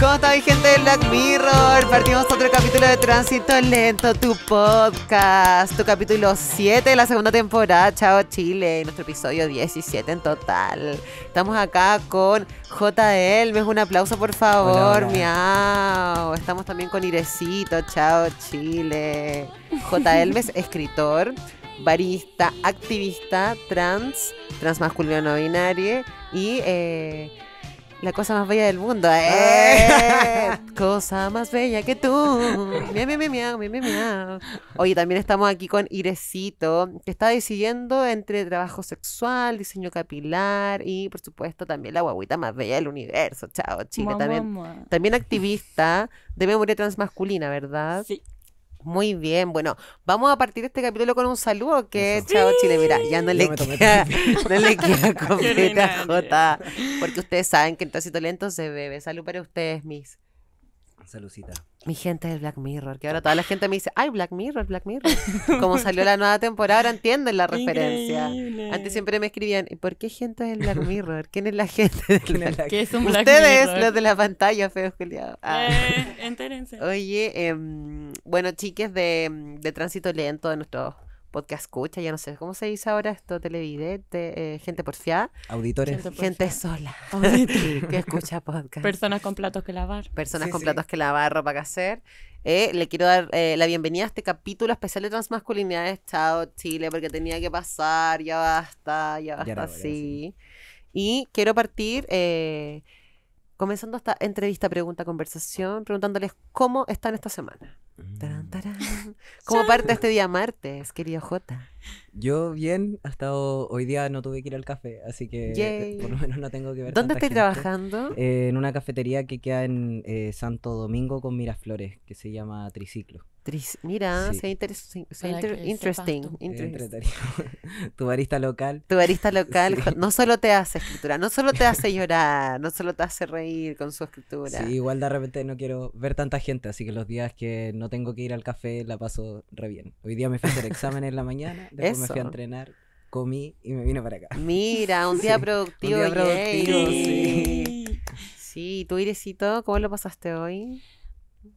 ¿Cómo está mi gente de Black Mirror? Partimos otro capítulo de Tránsito Lento, tu podcast, tu capítulo 7 de la segunda temporada, Chao Chile, nuestro episodio 17 en total. Estamos acá con JL, un aplauso por favor, miau. Estamos también con Irecito, Chao Chile. j es escritor, barista, activista, trans, transmasculino no binario y... Eh, la cosa más bella del mundo. ¿eh? Eh. cosa más bella que tú. Miau, Oye, también estamos aquí con Irecito, que está decidiendo entre trabajo sexual, diseño capilar y, por supuesto, también la guaguita más bella del universo. Chao, Chile. también, también activista de memoria transmasculina, ¿verdad? Sí. Muy bien, bueno, vamos a partir este capítulo con un saludo que chao Chile, mira, ya no, le queda, no le completa J porque ustedes saben que el Tacito Lento se bebe. Salud para ustedes, mis. saludcita mi gente del Black Mirror, que ahora toda la gente me dice, ay, Black Mirror, Black Mirror. Como salió la nueva temporada, ahora entienden la referencia. Antes siempre me escribían, ¿y por qué gente del Black Mirror? ¿Quién es la gente del Black, Mirror? es un Black Ustedes, los de la pantalla, feos juliado. Ah. Eh, entérense. Oye, em, bueno, chiques de, em, de tránsito lento, de nuestros podcast escucha, ya no sé cómo se dice ahora esto, televidente, eh, gente por fiar, Auditores. Gente, sola que escucha podcast. Personas con platos que lavar. Personas con platos que lavar, ropa que hacer. Eh, le quiero dar eh, la bienvenida a este capítulo especial de transmasculinidades, Estado, Chile, porque tenía que pasar, ya basta, ya basta, Y quiero partir comenzando esta entrevista, pregunta, conversación, preguntándoles cómo están esta semana. Mm. Tarán, tarán. Como parte este día martes, querido Jota? Yo bien, hasta hoy día no tuve que ir al café, así que eh, por lo menos no tengo que ver. ¿Dónde estoy trabajando? Eh, en una cafetería que queda en eh, Santo Domingo con Miraflores, que se llama Triciclo. Mira, se sea, interesante. interesting. tu barista local. Tu barista local no solo te hace escritura, no solo te hace llorar, no solo te hace reír con su escritura. Sí, igual de repente no quiero ver tanta gente, así que los días que no tengo que ir al café la paso re bien. Hoy día me fui el examen en la mañana Después me fui a entrenar, comí y me vine para acá. Mira, un día productivo. Un productivo, sí. Sí, tú, todo. ¿cómo lo pasaste hoy?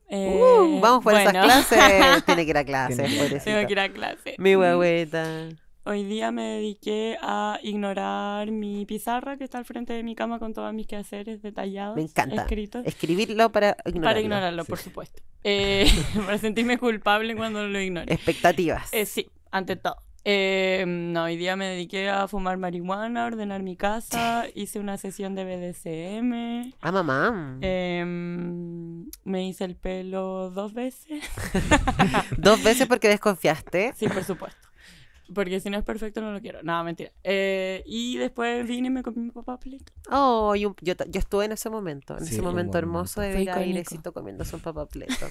Eh, uh, vamos por esas clases. Tiene que ir a clases, Tengo que ir a clase. Mi mm. hueveta. Hoy día me dediqué a ignorar mi pizarra que está al frente de mi cama con todos mis quehaceres detallados. Me encanta. Escritos. Escribirlo para ignorarlo. Para ignorarlo, por supuesto. Eh, para sentirme culpable cuando lo ignore. Expectativas. Eh, sí, ante todo. Eh, no, hoy día me dediqué a fumar marihuana, a ordenar mi casa, hice una sesión de BDSM. Ah, mamá. Em, me hice el pelo dos veces. ¿Dos veces porque desconfiaste? Sí, por supuesto. Porque si no es perfecto, no lo quiero. Nada, no, mentira. Eh, y después vine y me comí mi papá pleto Oh, yo, yo, estuve en ese momento, en ese momento hermoso de ver a necesito comiéndose un papá pleto.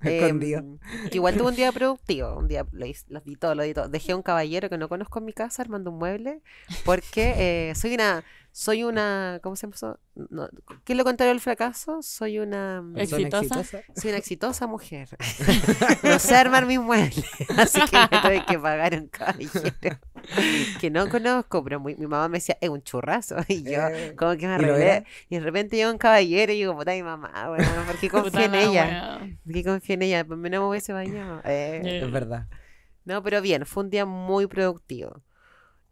escondido em, igual tuve un día productivo, un día lo, lo, di todo, lo di todo. Dejé a un caballero que no conozco en mi casa armando un mueble porque eh, soy una soy una, ¿cómo se llama no, ¿Qué es lo contrario al fracaso? Soy una... Mm, ¿Exitosa? Soy una exitosa mujer. no sé armar mi muebles, así que me tuve que pagar un caballero que no conozco, pero mi mamá me decía, es un churraso, y yo ¿cómo eh, como que me arreglé, y, de repente llega un caballero y digo, puta mi mamá, bueno, ¿por qué confía en ella? ¿Por qué confío en ella? Pues no me hubiese bañado. Eh, Es eh. verdad. No, pero bien, fue un día muy productivo.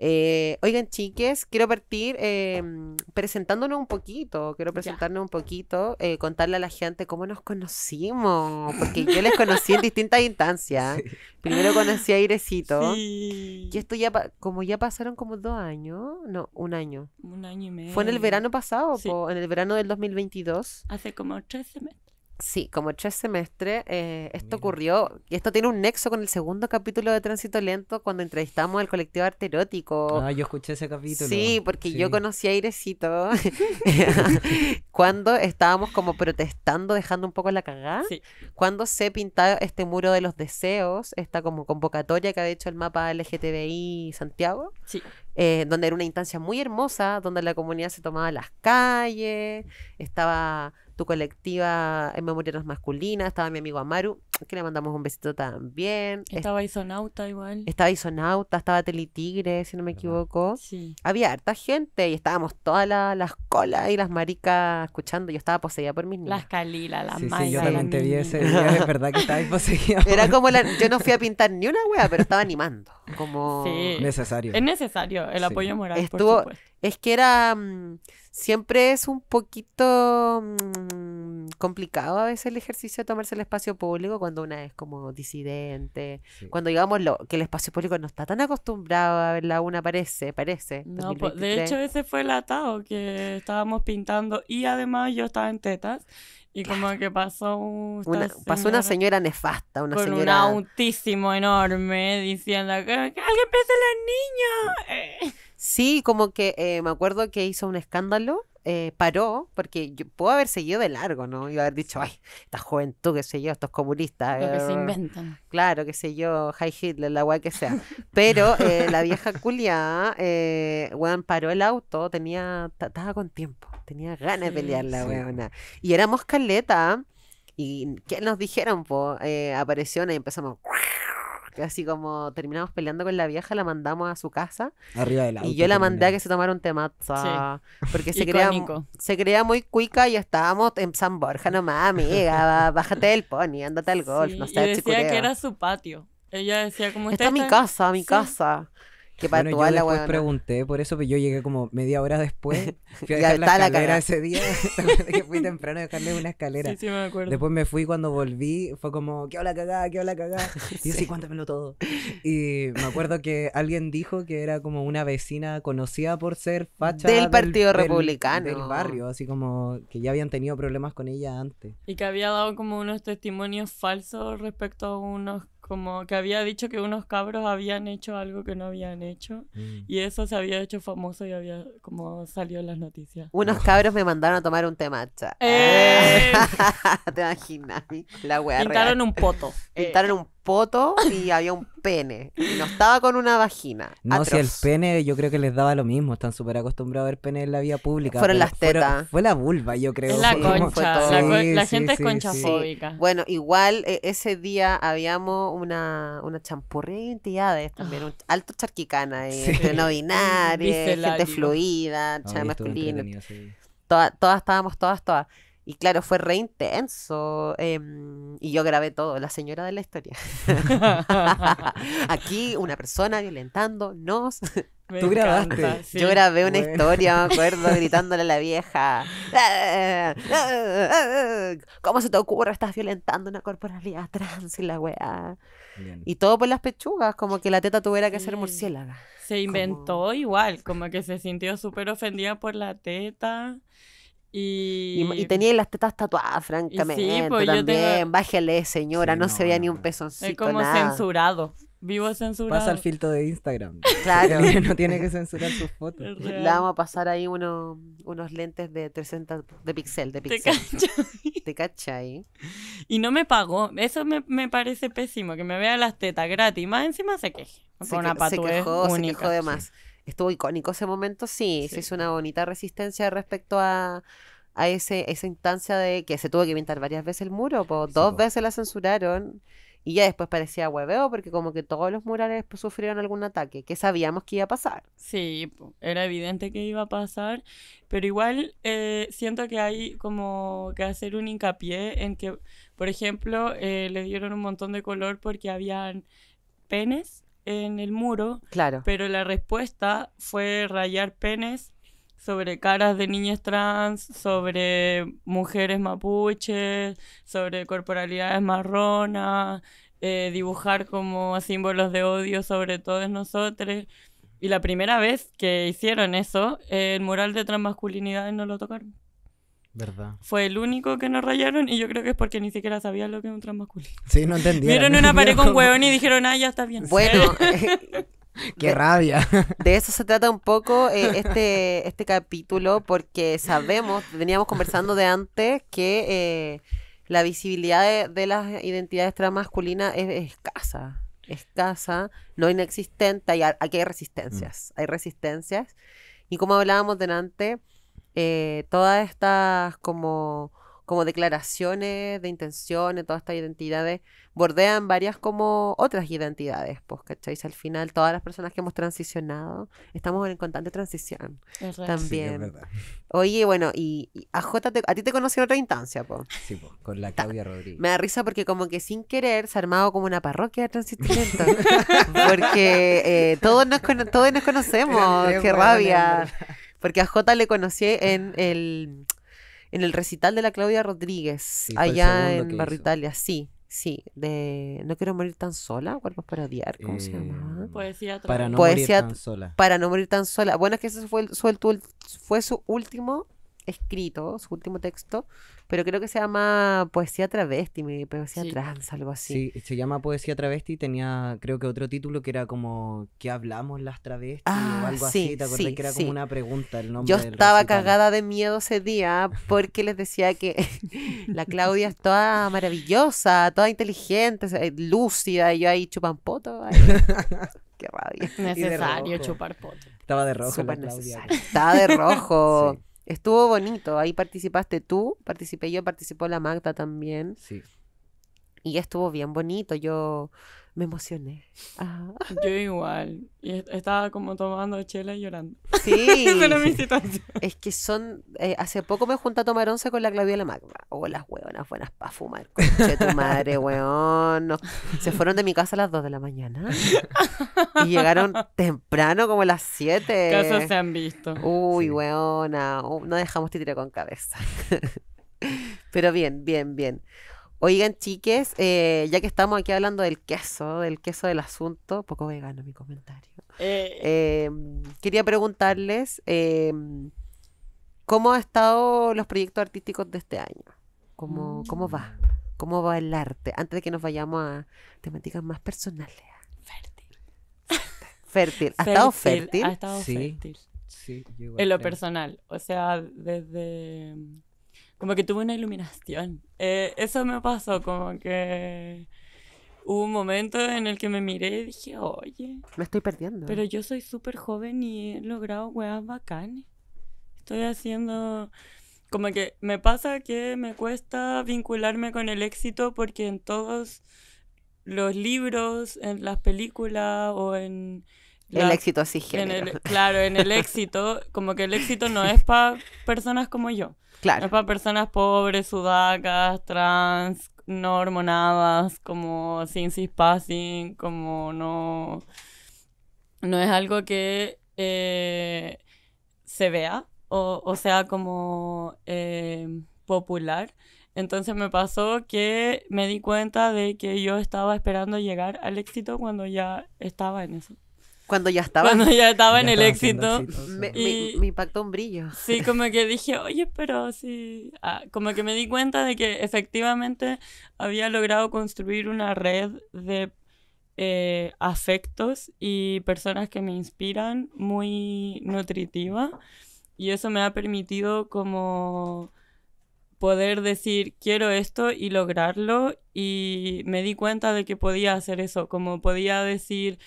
Eh, oigan, chiques, quiero partir em, presentándonos un poquito. Quiero presentarnos un poquito, eh, contarle a la gente cómo nos conocimos. Porque yo les conocí en distintas instancias. Primero conocí a Irecito. Y esto ya, como ya pasaron como dos años, no, un año. Un año y medio. Fue en el verano pasado, en el verano del 2022. Hace como tres meses Sí, como tres semestres, eh, esto ocurrió, y esto tiene un nexo con el segundo capítulo de Tránsito Lento cuando entrevistamos al colectivo Arte Erótico. Ah, yo escuché ese capítulo. Sí, porque yo conocí a Airecito cuando estábamos como protestando, dejando un poco la cagada, sí. cuando se pintaba este muro de los deseos, esta como convocatoria que había hecho el mapa LGTBI Santiago. Sí. Eh, donde era una instancia muy hermosa, donde la comunidad se tomaba las calles, estaba tu colectiva en memorias masculinas, estaba mi amigo Amaru, que le mandamos un besito también. Estaba Isonauta igual. Estaba Isonauta, estaba Telitigre, si no me equivoco. Sí. Había harta gente y estábamos todas las colas y las maricas escuchando. Yo estaba poseída por mis niñas. Las Kalila, las sí, Sí, yo también vi ese día, es verdad que estaba poseída. Era como la, yo no fui a pintar ni una wea, pero estaba animando. Como... Sí. Necesario. Es necesario el apoyo moral, por supuesto. Es que era... Mm, siempre es un poquito mm, complicado a veces el ejercicio de tomarse el espacio público cuando una es como disidente, cuando digamos lo, que el espacio público no está tan acostumbrado a verla una, parece, parece. No, pues, de hecho ese fue el atado que estábamos pintando y además yo estaba en tetas y como que pasó una, pasó una señora nefasta, una señora. Un autísimo enorme diciendo que, alguien pese a los niños. Eh. Sí, como que eh, me acuerdo que hizo un escándalo, eh, paró, porque yo puedo haber seguido de largo, ¿no? Y haber dicho, ay, esta juventud, qué sé yo, estos comunistas. que se eh, inventan. Claro, qué sé yo, High Hitler, la guay que sea. Pero la vieja culia, weón, paró el auto, tenía, estaba con tiempo, tenía ganas de pelearla, la Y éramos caleta, y ¿qué nos dijeron, pues, apareció y empezamos así como terminamos peleando con la vieja, la mandamos a su casa. Arriba del Y yo la mandé a que se tomara un temazo Porque se crea, se muy cuica y estábamos en San Borja, no amiga, bájate del pony, ándate al golf, no sé, y decía que era su patio. Ella decía como... Esta es mi casa, mi casa. Que para yo después pregunté por eso, pues yo llegué como media hora después. Fui a la escalera ese día. que fui temprano a dejarle una escalera. Sí, me acuerdo. Después me fui cuando volví, fue como, ¿qué hola cagada? ¿Qué hola cagada? Y cuéntamelo todo. Y me acuerdo que alguien dijo que era como una vecina conocida por ser facha. Del Partido Republicano. del barrio, así como que ya habían tenido problemas con ella antes. Y que había dado como unos testimonios falsos respecto a unos como que había dicho que unos cabros habían hecho algo que no habían hecho mm. y eso se había hecho famoso y había como salió en las noticias. Unos ah. cabros me mandaron a tomar un temacha eh. Te imaginas, la Pintaron un poto. Pintaron eh. un poto y había un pene. Y no estaba con una vagina. No, si el pene yo creo que les daba lo mismo. Están súper acostumbrados a ver pene en la vía pública. Fueron las tetas. fue la vulva, yo creo. La concha. La, gente es conchafóbica. Bueno, igual e, ese día habíamos una, una champurría de identidades también. Ah. Un alto charquicana. Eh, no binaria, gente fluida, masculina. todas estábamos, todas, todas. Y claro, fue re intenso. Em, y yo grabé todo, la señora de la historia. Aquí una persona violentándonos. nos... Tú Yo grabé una historia, me acuerdo, gritándole a la vieja. Ah, ¿Cómo se te ocurre? Estás violentando una corporalidad trans y la weá. Y todo por las pechugas, como que la teta tuviera que ser murciélaga. Se inventó igual, como que se sintió súper ofendida por la teta. Y... tenía las tetas tatuadas, francamente. Pues, también. Bájele, señora, no, se veía ni un pezoncito. Es como censurado. Vivo censurado. Pasa el filtro de Instagram. Claro. no tiene que censurar sus fotos. Le vamos a pasar ahí unos lentes de 300 de píxel de pixel. Te cachai. Y no me pagó. Eso me, parece pésimo, que me vea las tetas gratis. Más encima se queje. Se, una quejó, más estuvo icónico ese momento, sí, se hizo una bonita resistencia respecto a, ese, esa instancia de que se tuvo que pintar varias veces el muro, pues dos veces la censuraron. Y ya después parecía hueveo porque como que todos los murales sufrieron algún ataque, que sabíamos que iba a pasar. Sí, era evidente que iba a pasar, pero igual eh, siento que hay como que hacer un hincapié en que, por ejemplo, eh, le dieron un montón de color porque habían penes en el muro. Claro. Pero la respuesta fue rayar penes sobre caras de niñas trans, sobre mujeres mapuches, sobre corporalidades marronas, eh, dibujar como símbolos de odio sobre todos nosotros. Y la primera vez que hicieron eso, el mural de transmasculinidad no lo tocaron. Verdad. Fue el único que nos rayaron y yo creo que es porque ni siquiera sabía lo que es un transmasculino. Sí, no entendía. Vieron no una pared con hueón y dijeron, ah, ya está bien. Bueno. Eh, ¡Qué rabia! De eso se trata un poco eh, este, este capítulo porque sabemos, veníamos conversando de antes, que eh, la visibilidad de, las identidades transmasculinas es, es escasa. Escasa, no inexistente, y aquí hay resistencias. Hay resistencias. Y como hablábamos delante, antes eh, todas estas como, como declaraciones de intenciones, todas estas identidades, bordean varias como otras identidades, pues, ¿cacháis? Al final, todas las personas que hemos transicionado, estamos en constante transición también. Oye, bueno, y, a J a ti te conocí en otra instancia, Sí, con la Claudia Rodríguez. Me da risa porque como que sin querer se ha armado como una parroquia de transición porque eh, todos, nos todos nos conocemos, qué rabia. Porque a Jota le conocí en el, en el recital de la Claudia Rodríguez, allá en Barrio Italia. sí. Sí, de No quiero morir tan sola, cuerpos para odiar, ¿cómo se eh, llama? Poesía Para no morir tan sola. Para no morir tan sola. Bueno, es que ese fue, fue su último escrito, su último texto, pero creo que se llama Poesía Travesti, Poesía Trans, algo así. Sí, se llama Poesía Travesti, y tenía creo que otro título que era como ¿Qué hablamos las travestis? Ah, algo así, te que era como una pregunta el nombre Yo estaba cagada de miedo ese día porque les decía que la Claudia es toda maravillosa, toda inteligente, eh, lúcida, y yo ahí chupan poto. Qué rabia. Necesario chupar poto. Estaba de rojo. Estaba de rojo. Estuvo bonito, ahí participaste tú, participé yo, participó la Magda también. Sí. Y estuvo bien bonito, yo me emocioné. Yo igual. Y estaba como tomando chela y llorando. Sí. Es que son. Eh, hace poco me junté a tomar once con la la Magma. o las hueonas buenas para fumar. Conche tu madre, hueón. Se fueron de mi casa a las 2 de la mañana. Y llegaron temprano, como a las 7. Casos se han visto. Uy, hueona. Uh, no dejamos tirar con cabeza. Pero bien, bien, bien. Oigan, chiques, eh, ya que estamos aquí hablando del queso, del queso del asunto, poco vegano mi comentario. Eh, em, quería preguntarles em, cómo han estado los proyectos artísticos de este año. ¿Cómo, ¿Cómo va? Mm. ¿Cómo va el arte? Antes de que nos vayamos a temáticas más personales. Fértil. Fértil. ¿Ha estado fértil? Ha estado fértil. Sí, en lo personal. O sea, desde como que tuve una iluminación. Eh, eso me pasó, como que hubo un momento en el que me miré y dije, oye. Me estoy perdiendo. Pero yo soy súper joven y he logrado weas bacanes. Estoy haciendo. Como que me pasa que me cuesta vincularme con el éxito porque en todos los libros, en las películas o en. el éxito así en Claro, en el éxito, como que el éxito no es para personas como yo. No Es para personas pobres, sudacas, trans, no hormonadas, como sin passing, como no. No es algo que eh, se vea o, sea como eh, popular. Entonces me pasó que me di cuenta de que yo estaba esperando llegar al éxito cuando ya estaba en eso. Cuando ya estaba. Cuando ya estaba en el éxito. me, impactó un brillo. Sí, como que dije, oye, pero sí. Ah, como que me di cuenta de que efectivamente había logrado construir una red de eh, afectos y personas que me inspiran muy nutritiva. Y eso me ha permitido como poder decir quiero esto y lograrlo y me di cuenta de que podía hacer eso, como podía decir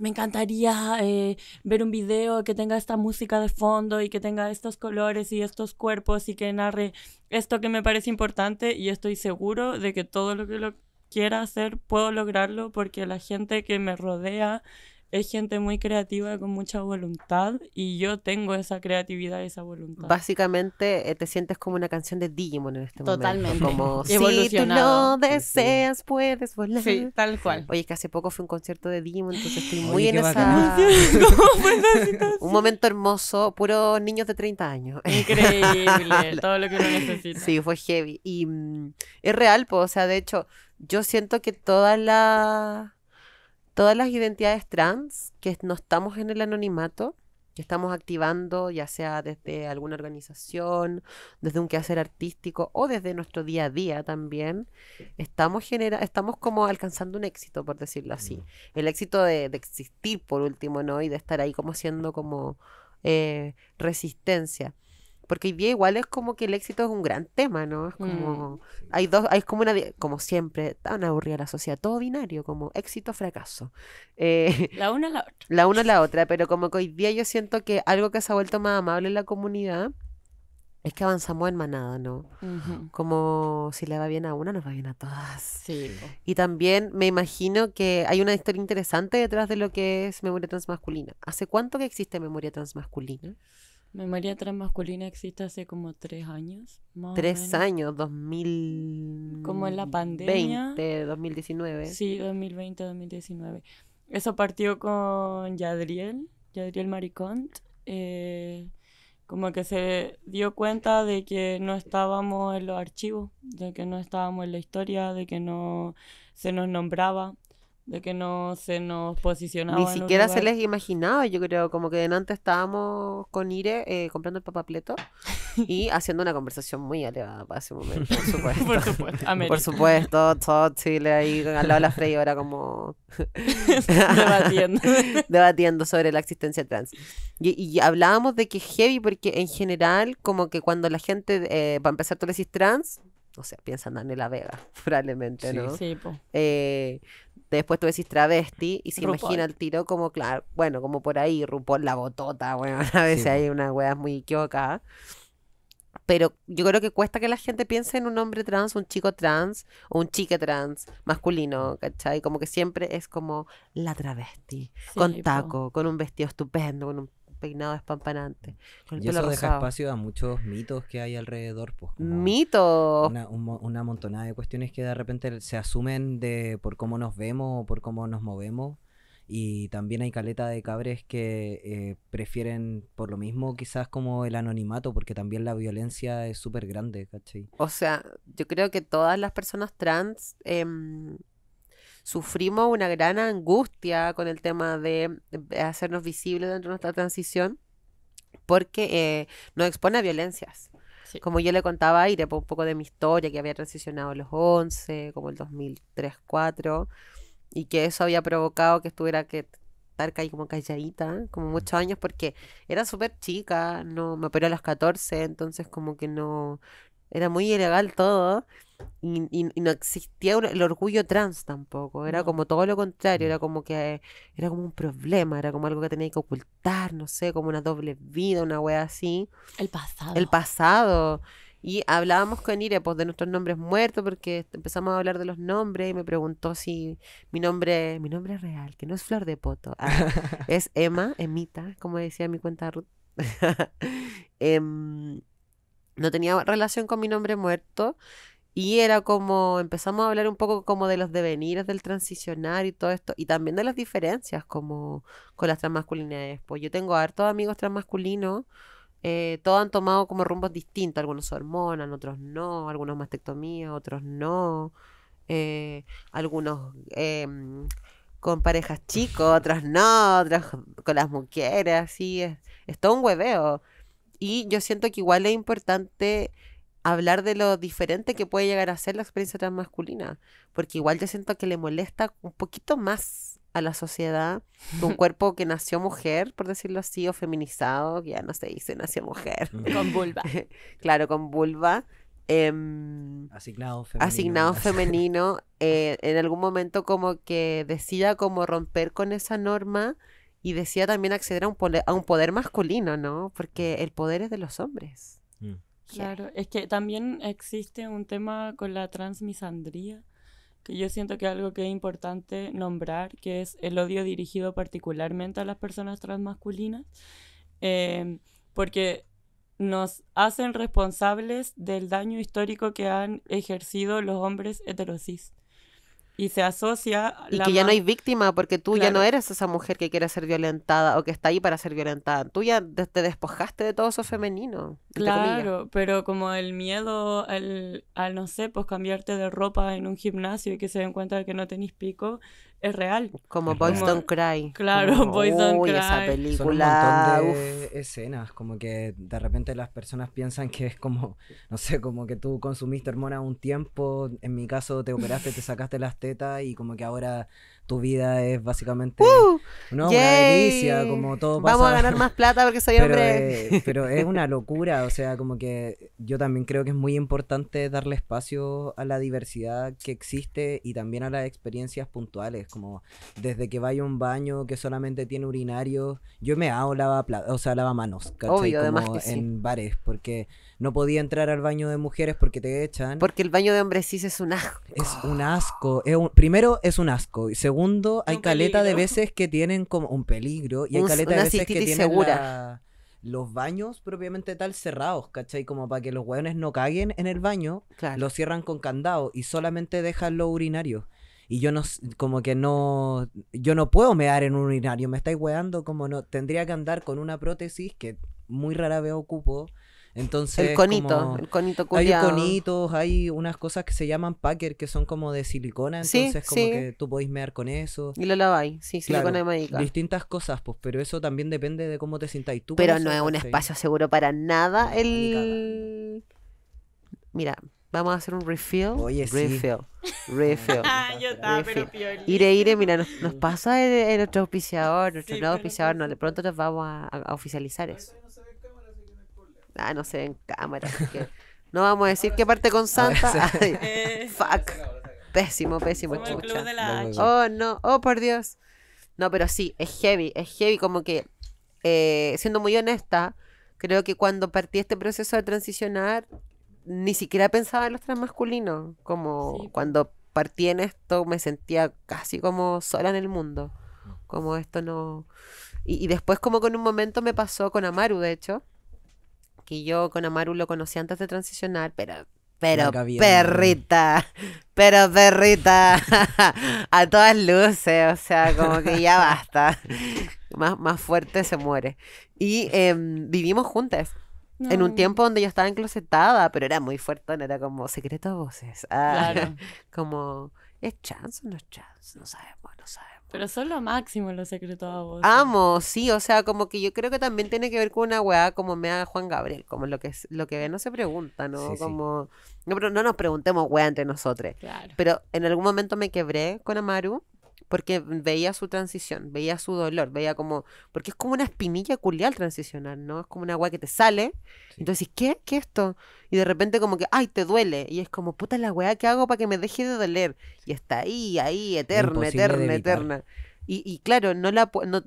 me encantaría eh, ver un video que tenga esta música de fondo y que tenga estos colores y estos cuerpos y que narre esto que me parece importante y estoy seguro de que todo lo que lo quiera hacer puedo lograrlo porque la gente que me rodea es gente muy creativa con mucha voluntad y yo tengo esa creatividad, y esa voluntad. Básicamente eh, te sientes como una canción de Digimon en este momento. Totalmente. si tú lo deseas, puedes volar. Sí, tal cual. Oye, es que hace poco fue un concierto de Digimon, entonces estoy muy en esa... un momento hermoso, puro niños de 30 años. Increíble, todo lo que uno necesita. Sí, fue heavy. Y mm, es real, pues, o sea, de hecho, yo siento que toda la todas las identidades trans que no estamos en el anonimato, que estamos activando, ya sea desde alguna organización, desde un quehacer artístico o desde nuestro día a día también, estamos, genera estamos como alcanzando un éxito, por decirlo así. Mm. El éxito de, existir, por último, ¿no? Y de estar ahí como siendo como eh, resistencia. Porque hoy día igual es como que el éxito es un gran tema, ¿no? Es mm. como, hay dos, hay como una, como siempre, tan aburrida la sociedad, todo binario, como éxito, fracaso. Eh, la una, la otra. La una, la otra, pero como que hoy día yo siento que algo que se ha vuelto más amable en la comunidad es que avanzamos en manada, ¿no? Como si le va bien a una, nos va bien a todas. Sí. Y también me imagino que hay una historia interesante detrás de lo que es memoria transmasculina. ¿Hace cuánto que existe memoria transmasculina? Memoria transmasculina existe hace como tres años. tres años, 2000. Como en la pandemia. 20, 2019. Sí, 2020, 2019. Eso partió con Yadriel, Yadriel Maricont. Eh, como que se dio cuenta de que no estábamos en los archivos, de que no estábamos en la historia, de que no se nos nombraba de que no se nos posicionaba. Ni siquiera se les imaginaba, yo creo, como que antes estábamos con Ire eh, comprando el papapleto y haciendo una conversación muy elevada para ese momento, por supuesto. por supuesto, Por supuesto, todo Chile ahí al lado de la freya, ahora como... debatiendo. debatiendo sobre la existencia trans. Y, hablábamos de que es heavy porque en general, como que cuando la gente, va eh, a empezar, tú le trans, o sea, piensan en la Vega, probablemente, ¿no? Sí, sí po. Eh, Después tú decís travesti y se imagina el tiro como, claro, bueno, como por ahí, Rupol, la botota, bueno, a veces hay unas weas muy equivocadas. Pero yo creo que cuesta que la gente piense en un hombre trans, un chico trans o un chique trans masculino, mm. ¿cachai? Como que siempre es como la travesti, con taco, con un vestido estupendo, con un peinado espampanante. Con y eso deja espacio a muchos mitos que hay alrededor. Pues, mitos. Una, montonada de cuestiones que de repente se asumen de por cómo nos vemos o por cómo nos movemos. Y también hay caleta de cabres que eh, prefieren, por lo mismo, quizás como el anonimato, porque también la violencia es súper grande, O sea, yo creo que todas las personas trans eh, sufrimos una gran angustia con el tema de hacernos visibles dentro de nuestra transición porque eh, nos expone a violencias. Como yo le contaba a Aire, un poco de mi historia, que había transicionado a los 11, como el 2003-4, y que eso había provocado que estuviera que estar ahí como calladita, como mm. muchos años, porque era súper chica, no me operó a los 14, entonces como que no, era muy ilegal todo. Y, no existía el orgullo trans tampoco. Era mm. como todo lo contrario. Mm. Era como que era como un problema. Era como algo que tenía que ocultar. No sé, como una doble vida, una wea así. El pasado. El pasado. Y hablábamos con Ire pues, de nuestros nombres muertos, porque empezamos a hablar de los nombres y me preguntó si mi nombre, mi nombre es real, que no es Flor de Poto, ah, es Emma, Emita, como decía mi cuenta Ruth. Em, no tenía relación con mi nombre muerto. Y era como, empezamos a hablar un poco como de los devenires del transicionar y todo esto, y también de las diferencias como con las transmasculinidades. Pues yo tengo hartos amigos transmasculinos, eh, todos han tomado como rumbos distintos, algunos hormonas, otros no, algunos mastectomía, otros no, eh, algunos em, con parejas chicos, otros no, otros con las mujeres, sí es, es todo un hueveo. Y yo siento que igual es importante hablar de lo diferente que puede llegar a ser la experiencia transmasculina, porque igual yo siento que le molesta un poquito más a la sociedad un cuerpo que nació mujer, por decirlo así, o feminizado, que ya no se dice, nació mujer. Con vulva. claro, con vulva. Em, asignado femenino. Asignado femenino eh, en algún momento como que decida como romper con esa norma y decía también acceder a un, poder, a un poder masculino, ¿no? Porque mm. el poder es de los hombres. Mm. Claro, es que también existe un tema con la transmisandría, que yo siento que es algo que es importante nombrar, que es el odio dirigido particularmente a las personas transmasculinas, eh, porque nos hacen responsables del daño histórico que han ejercido los hombres heterosis y se asocia... Y que ya no hay víctima porque tú ya no eres esa mujer que quiere ser violentada o que está ahí para ser violentada. Tú ya te despojaste de todo eso femenino. Claro, pero como el miedo al, al, no sé, pues cambiarte de ropa en un gimnasio y que se den cuenta de que no tenés pico, es real. Como Boys Don't Cry. Claro, Boys Don't Cry. esa película. Son un montón de escenas, como que de repente las personas piensan que es como, no sé, como que tú consumiste hormonas un tiempo, en mi caso te operaste, te sacaste las tetas y como que ahora tu vida es básicamente uh, una delicia, como todo pasa. Vamos a ganar más plata porque soy hombre. pero es una locura, o sea, como que yo también creo que es muy importante darle espacio a la diversidad que existe y también a las experiencias puntuales, como desde que vaya a un baño que solamente tiene urinario, yo me hago lava, o sea, lava manos, ¿cachai? además en bares, porque no podía entrar al baño de mujeres porque te echan. Porque el baño de hombres sí es un asco. Es un asco. primero, es un asco. Y segundo, hay caleta de veces que tienen como un peligro. Y hay caleta de veces que tienen los baños propiamente tal cerrados, ¿cachai? Como para que los hueones no caguen en el baño, lo cierran con candado y solamente dejan los urinarios. Y yo no, como que no, yo no puedo mear en un urinario, me estáis hueando, como no, tendría que andar con una prótesis que muy rara vez ocupo el conito, el conito Hay conitos, hay unas cosas que se llaman packer que son como de silicona, entonces como que tú podéis mear con eso. Y lo laváis, sí, silicona médica. Distintas cosas, pues, pero eso también depende de cómo te sintáis tú. Pero no es un espacio seguro para nada el... Mira, Vamos a hacer un refill. refill. Refill. Ah, yo estaba, Ire, ire, mira, nos, pasa el, nuestro auspiciador, nuestro nuevo auspiciador. No, de pronto nos vamos a oficializar eso ah, no se ven cámaras. no vamos a decir que parte con ah, Santa. Eh. fuck. Pésimo, pésimo, Oh, no, oh, por Dios. No, pero sí, es heavy, es heavy como que, eh, siendo muy honesta, creo que cuando partí este proceso de transicionar, ni siquiera pensaba en los transmasculinos. Como cuando partí en esto, me sentía casi como sola en el mundo. Como esto no. Y, y después, como con un momento me pasó con Amaru, de hecho, que yo con Amaru lo conocí antes de transicionar, pero pero perrita, pero perrita, a todas luces, o sea, como que ya basta. Más, más fuerte se muere. Y em, vivimos juntas. En un tiempo donde yo estaba enclosetada, pero era muy fuerte, era como secreto a voces. Ah, como ¿Es chance o no es chance? No sabemos, no sabemos. Pero son lo máximo los secretos a vos. ¿eh? Amo, sí, o sea, como que yo creo que también tiene que ver con una weá como me haga Juan Gabriel, como lo que, lo que ve no se pregunta, ¿no? como... No, no nos preguntemos weá entre nosotros. Claro. Pero en algún momento me quebré con Amaru porque veía su transición, veía su dolor, veía como, porque es como una espinilla culial transicional, ¿no? Es como una agua que te sale, entonces entonces, ¿qué? ¿Qué esto? Y de repente como que, ay, te duele, y es como, puta la weá, ¿qué hago para que me deje de doler? Y está ahí, ahí, eterna, eterna, eterna. Y, y, claro, no la no,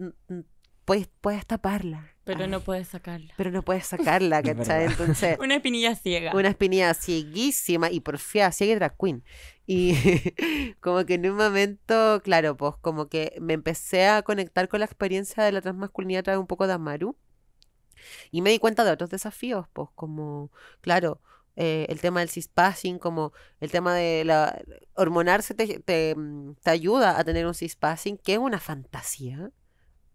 puedes, puedes taparla, pero no puedes sacarla. Pero no puedes sacarla, ¿cachai? Entonces. una espinilla ciega. Una espinilla cieguísima y porfía ciega y drag queen. Y como que en un momento, claro, pues como que me empecé a conectar con la experiencia de la transmasculinidad trae un poco de Amaru. Y me di cuenta de otros desafíos, pues como, claro, eh, el tema del cispassing, como el tema de la hormonarse te, te, mm, te ayuda a tener un cispassing, que es una fantasía,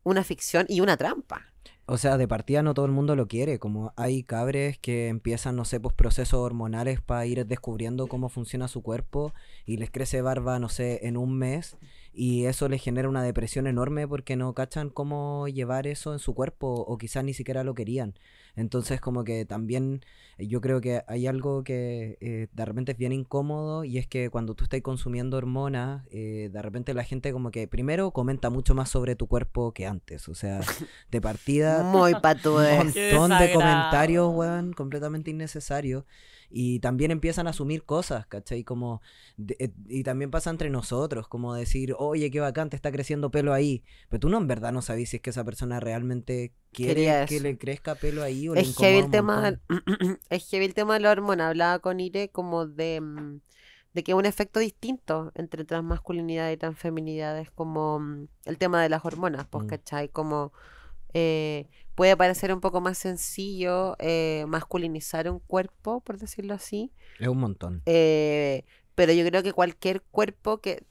una ficción y una trampa o sea, de partida no todo el mundo lo quiere. Como hay cabres que empiezan, no sé, pues procesos hormonales para ir descubriendo cómo funciona su cuerpo y les crece barba, no sé, en un mes y eso les genera una depresión enorme porque no cachan cómo llevar eso en su cuerpo o quizás ni siquiera lo querían. Entonces como que también eh, yo creo que hay algo que eh, de repente es bien incómodo y es que cuando tú estás consumiendo hormonas, eh, de repente la gente como que primero comenta mucho más sobre tu cuerpo que antes. O sea, de partida... Muy pato Un montón de comentarios, weón, completamente innecesarios y también empiezan a asumir cosas, ¿cachai? Como, eh, y también pasa entre nosotros, como decir, oye, qué bacán, está creciendo pelo ahí, pero tú no en verdad no sabes si es que esa persona realmente quiere que le crezca pelo ahí o es le vi el tema Es que el tema de la hormona, hablaba con Ire como de, mm, de que un efecto distinto entre transmasculinidad y transfeminidad es como mm, el tema de las hormonas, pues, mm. ¿cachai? Como... Eh, puede parecer un poco más sencillo eh, masculinizar un cuerpo, por decirlo así. Es un montón. Eh, pero yo creo que cualquier cuerpo que,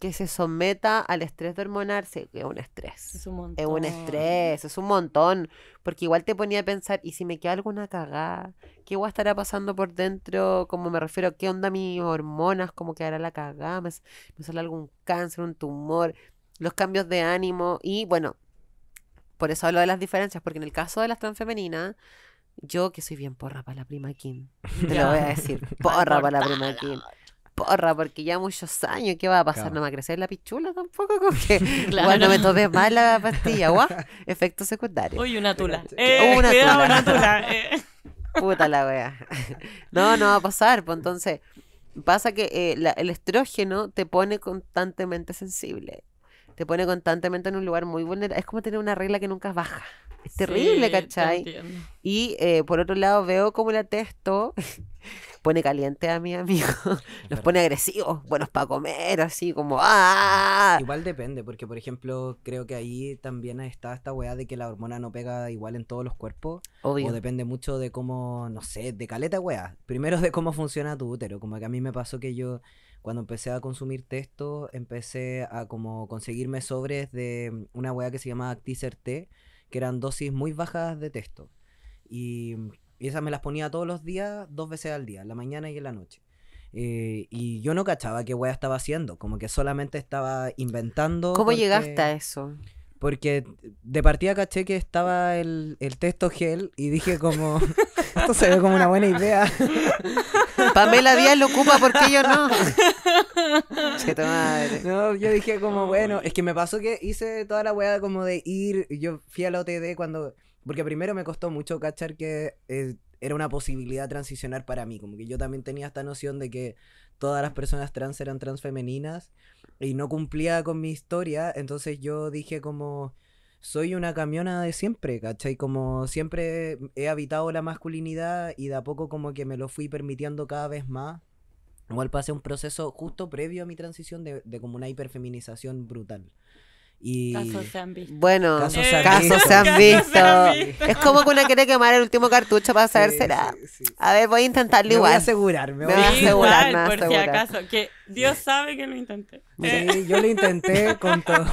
que se someta al estrés de hormonarse, es un estrés. Es un montón. Es un estrés, es un montón. Porque igual te ponía a pensar, ¿y si me queda alguna cagada? ¿Qué a estará pasando por dentro? Como me refiero, ¿qué onda mis hormonas? ¿Cómo quedará la cagada? me sale algún cáncer, un tumor? Los cambios de ánimo y bueno, por eso hablo de las diferencias, porque en el caso de las transfemeninas, yo que soy bien porra para la prima Kim, te lo voy a decir, porra para la prima Kim. Porra, porque ya muchos años, ¿qué va a pasar? No va a crecer la pichula tampoco, como que me tomé más la pastilla, guau, efecto secundario. Uy, una tula. Eh, una, tula. Eh. Puta la wea. No, no va a pasar, pues entonces pasa que eh, el estrógeno te pone constantemente sensible te pone constantemente en un lugar muy vulnerable. Es como tener una regla que nunca baja. Es terrible, ¿cachai? y eh, por otro lado, veo como la texto pone caliente a mi amigo, los pone agresivos, buenos para comer, así como ¡ah! Igual depende, porque por ejemplo, creo que ahí también está esta weá de que la hormona no pega igual en todos los cuerpos. Obvio. O depende mucho de cómo, no sé, de caleta weá. Primero de cómo funciona tu útero. Como que a mí me pasó que yo cuando empecé a consumir texto, empecé a como conseguirme sobres de mm, una weá que se llamaba Teaser T, que eran dosis muy bajas de texto. Mm, y, esas me las ponía todos los días, dos veces al día, en la mañana y en la noche. Eh, y yo no cachaba qué weá estaba haciendo, como que solamente estaba inventando. ¿Cómo llegaste a eso? Porque de partida caché que estaba el, texto gel y dije como, esto se ve como una buena idea. Pamela Díaz lo ocupa porque yo no. madre. No, yo dije como, bueno, es que me pasó que hice toda la weá como de ir, yo fui a la OTD cuando, porque primero me costó mucho cachar que eh, era una posibilidad transicionar para mí, como que yo también tenía esta noción de que todas las personas trans eran transfemeninas y no cumplía con mi historia, entonces yo dije como soy una camiona de siempre, ¿cachai? Como siempre he habitado la masculinidad y de a poco como que me lo fui permitiendo cada vez más. Igual pasé un proceso justo previo a mi transición de, de como una hiperfeminización brutal. Y... han visto. Bueno, casos, se han, visto. Es como que una quiere quemar el último cartucho para saber, será. A ver, voy a intentarlo igual. Voy a asegurarme. Voy a asegurar, por si acaso. Que Dios sabe que lo intenté. sí eh. yo lo intenté con todo.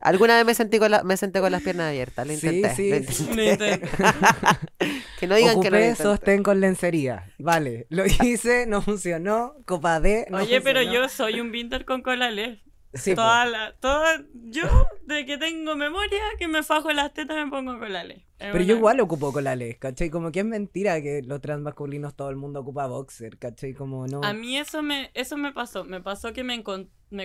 Alguna vez me, sentí senté con las piernas abiertas. Lo intenté. Sí, sí. Lo que no digan que no eso sostén con lencería. Vale, lo hice, no funcionó. Copa D, Oye, pero yo soy un binder con cola LED toda, la, yo, de que tengo memoria, que me fajo las tetas, me pongo colales. Pero yo igual ocupo colales, ¿cachai? Como que es mentira que los trans masculinos todo el mundo ocupa boxer, ¿cachai? Como no. A mí eso me, eso me pasó. Me pasó que me,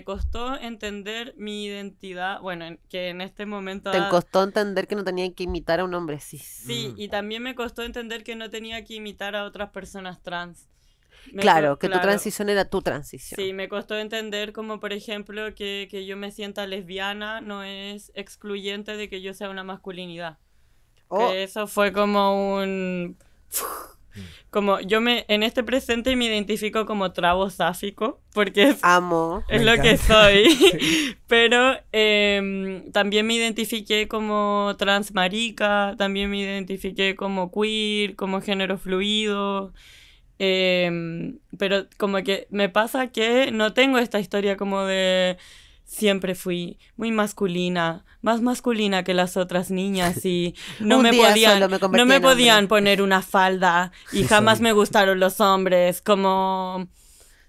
costó entender mi identidad. Bueno, que en este momento. Te costó entender que no tenía que imitar a un hombre sí. Sí, mm. y también me costó entender que no tenía que imitar a otras personas trans claro, que tu transición era tu transición. Sí, me costó entender como, por ejemplo, que, yo me sienta lesbiana no es excluyente de que yo sea una masculinidad. Oh. eso fue como un... Mm. Como yo me en este presente me identifico como trabo sáfico, porque es, Amo. es lo que soy, pero em, también me identifiqué como transmarica, también me identifiqué como queer, como género fluido, Em, pero como que me pasa que no tengo esta historia como de siempre fui muy masculina, más masculina que las otras niñas y no me podían no me podían poner una falda y jamás me gustaron los hombres como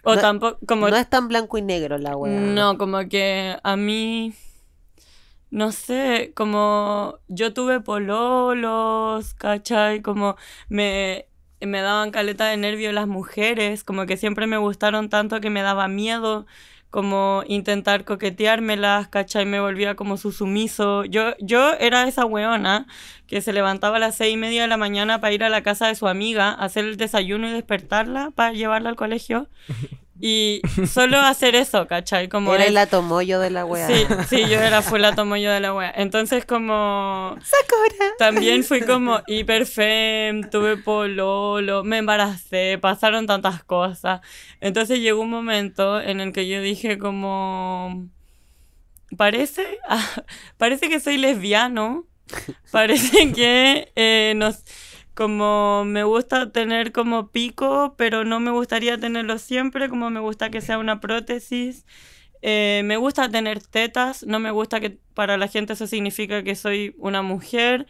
o tampoco como no es tan blanco y negro la wea. No, como que a mí no sé, como yo tuve pololos, ¿cachai? Como me me daban caleta de nervio las mujeres, como que siempre me gustaron tanto que me daba miedo como intentar coqueteármelas, ¿cachai? Me volvía como su sumiso. Yo, yo era esa weona que se levantaba a las seis y media de la mañana para ir a la casa de su amiga, hacer el desayuno y despertarla para llevarla al colegio. Y solo hacer eso, ¿cachai? Como era el yo de la wea. Sí, sí, yo era fue el yo de la wea. Entonces como... Sakura. También fui como hiperfem, tuve pololo, me embaracé, pasaron tantas cosas. Entonces llegó un momento en el que yo dije como... Parece, parece que soy lesbiano. Parece que eh, nos como me gusta tener como pico, pero no me gustaría tenerlo siempre, como me gusta que sea una prótesis. Eh, me gusta tener tetas, no me gusta que para la gente eso significa que soy una mujer.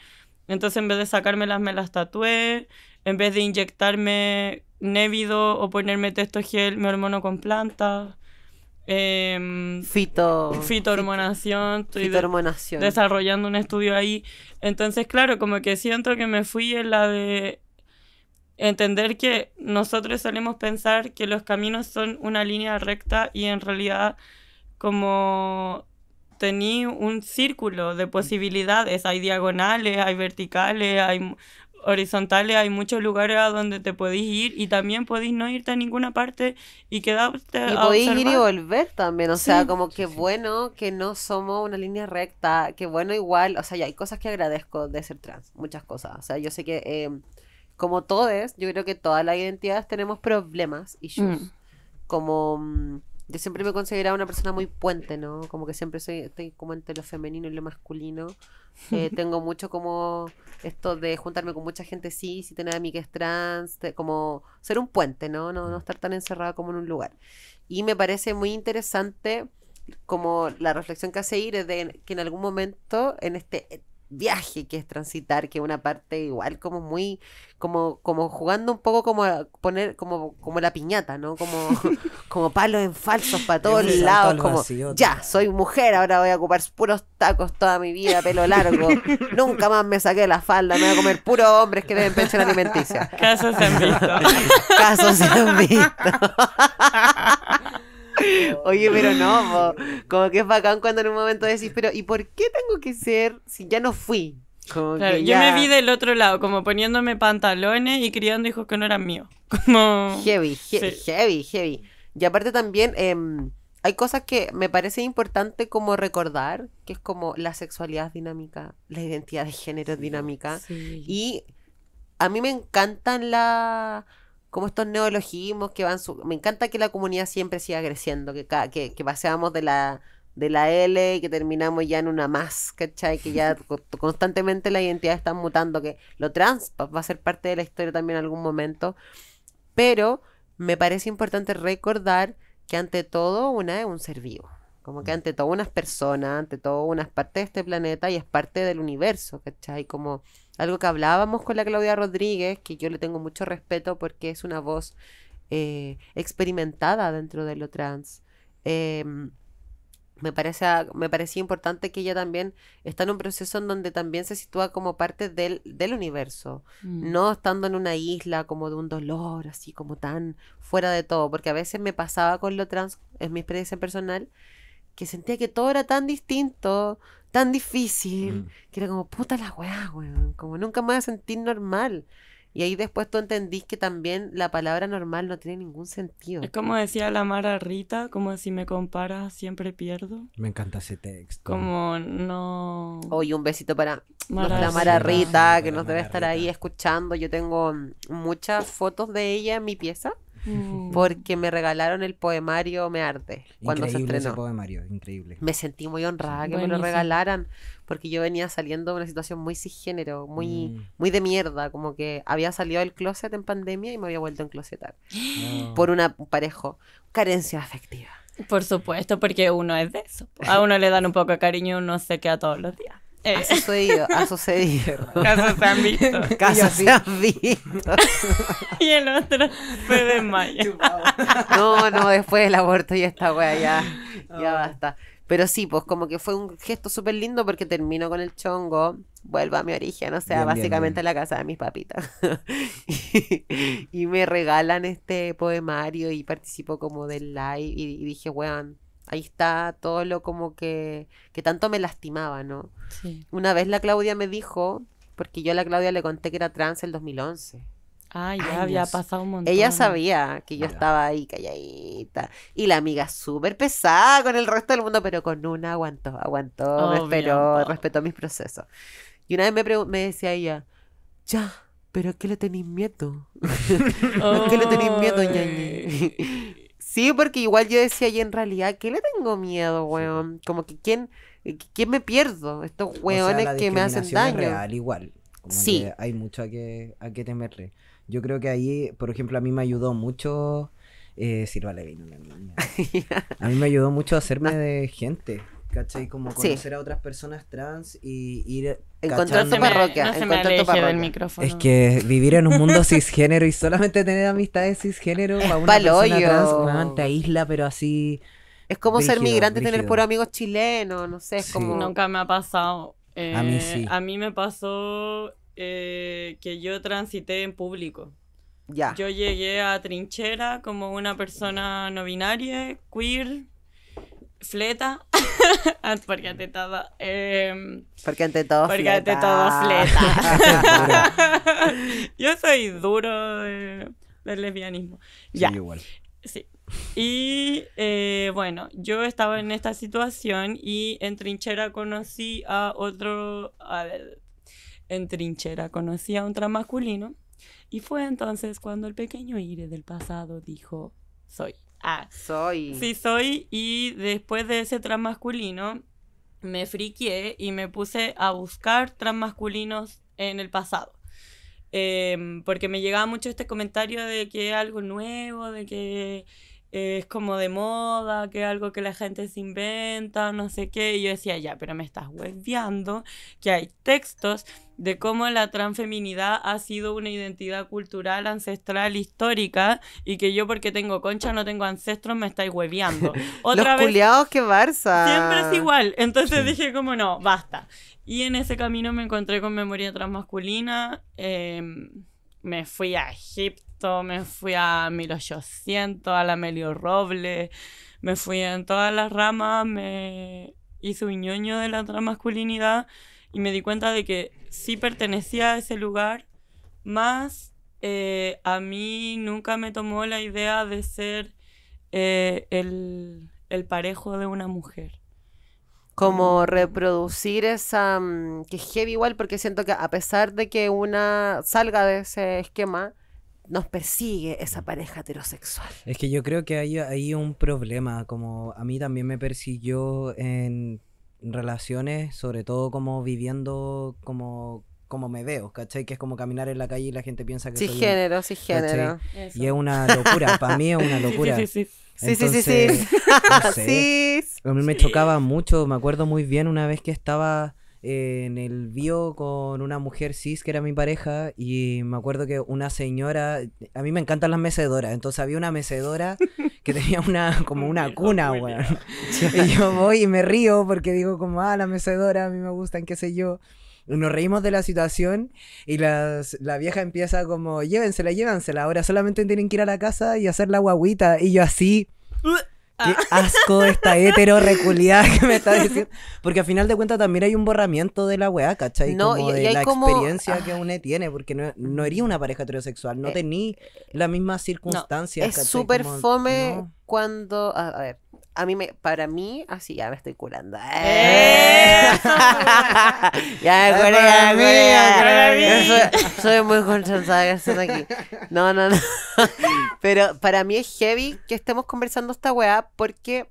Entonces en vez de sacármelas me las tatué, en vez de inyectarme névido o ponerme testo gel, me hormono con plantas. Eh, Fito. Fitohormonación. Fito, fitohormonación. desarrollando un estudio ahí. Entonces, claro, como que siento que me fui en la de entender que nosotros solemos pensar que los caminos son una línea recta y en realidad como tenía un círculo de posibilidades, hay diagonales, hay verticales, hay, horizontales, hay muchos lugares a donde te podéis ir y también podéis no irte a ninguna parte y quedarte y podéis ir y volver también, o sea, como que bueno que no somos una línea recta, que bueno igual, o sea, ya hay cosas que agradezco de ser trans, muchas cosas, o sea, yo sé que em, como todos, yo creo que todas las identidades tenemos problemas, issues, yo mm. como mm, yo siempre me he una persona muy puente, ¿no? Como que siempre soy, estoy como entre lo femenino y lo masculino. Eh, tengo mucho como esto de juntarme con mucha gente sí, si tener amigas trans, como ser un puente, ¿no? ¿no? No mm. estar tan encerrada como en un lugar. Y me parece muy interesante como la reflexión que hace Ir de que en algún momento en este viaje que es transitar, que es una parte igual como muy, como, como jugando un poco como poner, como, como la piñata, ¿no? Como, como palos en falsos para todos lados, como ya, soy mujer, ahora voy a ocupar puros tacos toda mi vida, pelo largo, nunca más me saqué la falda, me voy a comer puros hombres que deben pensión alimenticia. Casos se visto. Casos se han visto. Oye, pero no, como que es bacán cuando en un momento decís, pero ¿y por qué tengo que ser si ya no fui? claro, yo me vi del otro lado, como poniéndome pantalones y criando hijos que no eran míos. Como... Heavy, heavy, heavy. Y aparte también em, hay cosas que me parece importante como recordar, que es como la sexualidad dinámica, la identidad de género dinámica. Y a mí me encantan la, como estos neologismos que van... Me encanta que la comunidad siempre siga creciendo, que, que, que paseamos de la de la L y que terminamos ya en una más, ¿cachai? Que ya constantemente la identidad está mutando, que lo trans va a ser parte de la historia también en algún momento. Pero me parece importante recordar que ante todo una es un ser vivo. Como que mm. ante todo unas personas, ante todo unas partes de este planeta y es parte del universo, ¿cachai? Como algo que hablábamos con la Claudia Rodríguez, que yo le tengo mucho respeto porque es una voz eh, experimentada dentro de lo trans. Em, me, parece, ah, me parecía importante que ella también está en un proceso en donde también se sitúa como parte del, universo, mm. no estando en una isla como de un dolor, así como tan fuera de todo, porque a veces me pasaba con lo trans, en mi experiencia personal, que sentía que todo era tan distinto, tan difícil, mm. que era como, puta la weá, weón, como nunca me voy a sentir normal. Y ahí después tú entendís que también la palabra normal no tiene ningún sentido. Es como decía la Mara Rita, como si me comparas siempre pierdo. Me encanta ese texto. Como no... Oye, un besito para la Mara Rita, que nos debe estar ahí escuchando. Yo tengo mm, muchas fotos de ella en mi pieza. Mm. Porque me regalaron el poemario Me Arte cuando se estrenó. poemario, increíble. Me sentí muy honrada que me lo regalaran porque yo venía saliendo de una situación muy cisgénero, muy, mm. muy de mierda, como que había salido del closet en pandemia y me había vuelto a enclosetar ah. por una, parejo, carencia afectiva. Por supuesto, porque uno es de eso. A uno le dan un poco de cariño, uno se queda todos los días. Eh. Ha sucedido, ha sucedido. Casas se han visto. casas se han visto. y el otro se desmaya. no, no, después del aborto ya está, weá, ya, ya ah. basta. Pero sí, pues como que fue un gesto súper lindo porque termino con el chongo, vuelvo a mi origen, o sea, básicamente a la casa de mis papitas. y, me regalan este poemario y participo como del live y, y dije, weón, ahí está todo lo como que, que tanto me lastimaba, ¿no? Sí. Una vez la Claudia me dijo, porque yo a la Claudia le conté que era trans el 2011. Ah, ya había pasado un montón. Ella sabía que yo estaba ahí calladita. Y la amiga súper pesada con el resto del mundo, pero con una aguantó, aguantó, me esperó, respetó mis procesos. Y una vez me, me decía ella, ya, pero ¿a qué le tenéis miedo? ¿A qué le tenéis miedo, ñañi? Sí, porque igual yo decía, y en realidad, ¿qué le tengo miedo, weón? Como que ¿quién, eh, quién me pierdo? Estos weones que me hacen daño. Es real, igual. sí. hay mucho a que, a que temerle. Yo creo que ahí, por ejemplo, a mí me ayudó mucho. Eh, A mí me ayudó mucho a hacerme ah. de gente. ¿Cachai? Como conocer a otras personas trans y ir... Encontrar tu parroquia. No se me parroquia. Del micrófono. Es que vivir en un mundo cisgénero y solamente tener amistades cisgénero es para una persona trans, man, isla pero así... Es como ser migrante, tener puro amigos chilenos, no sé, es como... Nunca me ha pasado. Eh, a mí sí. A mí me pasó eh, que yo transité en público. Ya. Yo llegué a Trinchera como una persona no binaria, queer, fleta, Em, porque ante todo. porque ante todo. Porque ante todo fleta. Yo soy duro de, del lesbianismo. ya. Sí. Y eh, bueno, yo estaba en esta situación y en trinchera conocí a otro. A ver, en trinchera conocí a un transmasculino. Y fue entonces cuando el pequeño Ire del pasado dijo: Soy Ah, soy. Sí, soy. Y después de ese transmasculino, me friqué y me puse a buscar transmasculinos en el pasado. Em, porque me llegaba mucho este comentario de que algo nuevo, de que es como de moda, que es algo que la gente se inventa, no sé qué. Y yo decía, ya, pero me estás hueviando que hay textos de cómo la transfeminidad ha sido una identidad cultural, ancestral, histórica, y que yo porque tengo concha no tengo ancestros, me estáis hueviando. Otra Los que Barça. Siempre es igual. Entonces dije como no, basta. Y en ese camino me encontré con memoria transmasculina. Em, me fui a Egipto me fui a 1800, a la Melio Roble, me fui en todas las ramas, me hice un ñoño de la masculinidad y me di cuenta de que sí pertenecía a ese lugar, más eh, a mí nunca me tomó la idea de ser eh, el, el parejo de una mujer como reproducir esa mm, que es heavy igual porque siento que a pesar de que una salga de ese esquema nos persigue esa pareja heterosexual. Es que yo creo que hay, un problema, como a mí también me persiguió en relaciones, sobre todo como viviendo como como me veo, ¿cachai? Que es como caminar en la calle y la gente piensa que sí soy... Género, sí género, Y es una locura, para mí es una locura. Sí, sí, sí. Sí, sí, sí, A mí me chocaba mucho, me acuerdo muy bien una vez que estaba en el bio con una mujer cis que era mi pareja y me acuerdo que una señora, a mí me encantan las mecedoras, entonces había una mecedora que tenía una como una cuna, y yo voy y me río porque digo como, ah, la mecedora, a mí me gustan, qué sé yo. Nos reímos de la situación y la vieja empieza como, llévensela, llévensela, ahora solamente tienen que ir a la casa y hacer la guaguita. Y yo así... Ah. Qué asco esta hetero que me está diciendo. Porque al final de cuentas también hay un borramiento de la weá, ¿cachai? como de la experiencia ah. que uno tiene, porque no, no una pareja heterosexual, no eh, tenía las mismas circunstancias. es súper fome cuando. a ver, a mí me, para mí, así ya me estoy curando. ¡Eh! ya me curé, ya me curé. Soy, soy muy concentrada aquí. No, no, no. Pero para mí es heavy que estemos conversando esta weá porque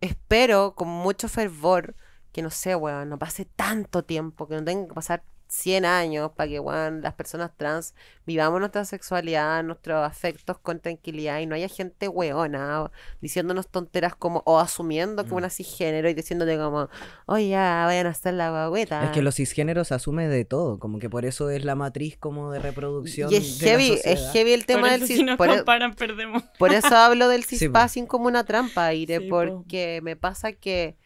espero con mucho fervor que no sé, weá no pase tanto tiempo, que no tenga que pasar 100 años para que las personas trans vivamos nuestra sexualidad, nuestros afectos con tranquilidad y no haya gente weona diciéndonos tonteras como o asumiendo como mm. una cisgénero y diciéndote como, oye, ya, vayan a estar la guagüeta. Es que los cisgéneros asumen de todo, como que por eso es la matriz como de reproducción. Y es, heavy, es heavy el tema del cis. Si nos por, e perdemos. por eso hablo del cispassing como una trampa, Aire, porque me pasa que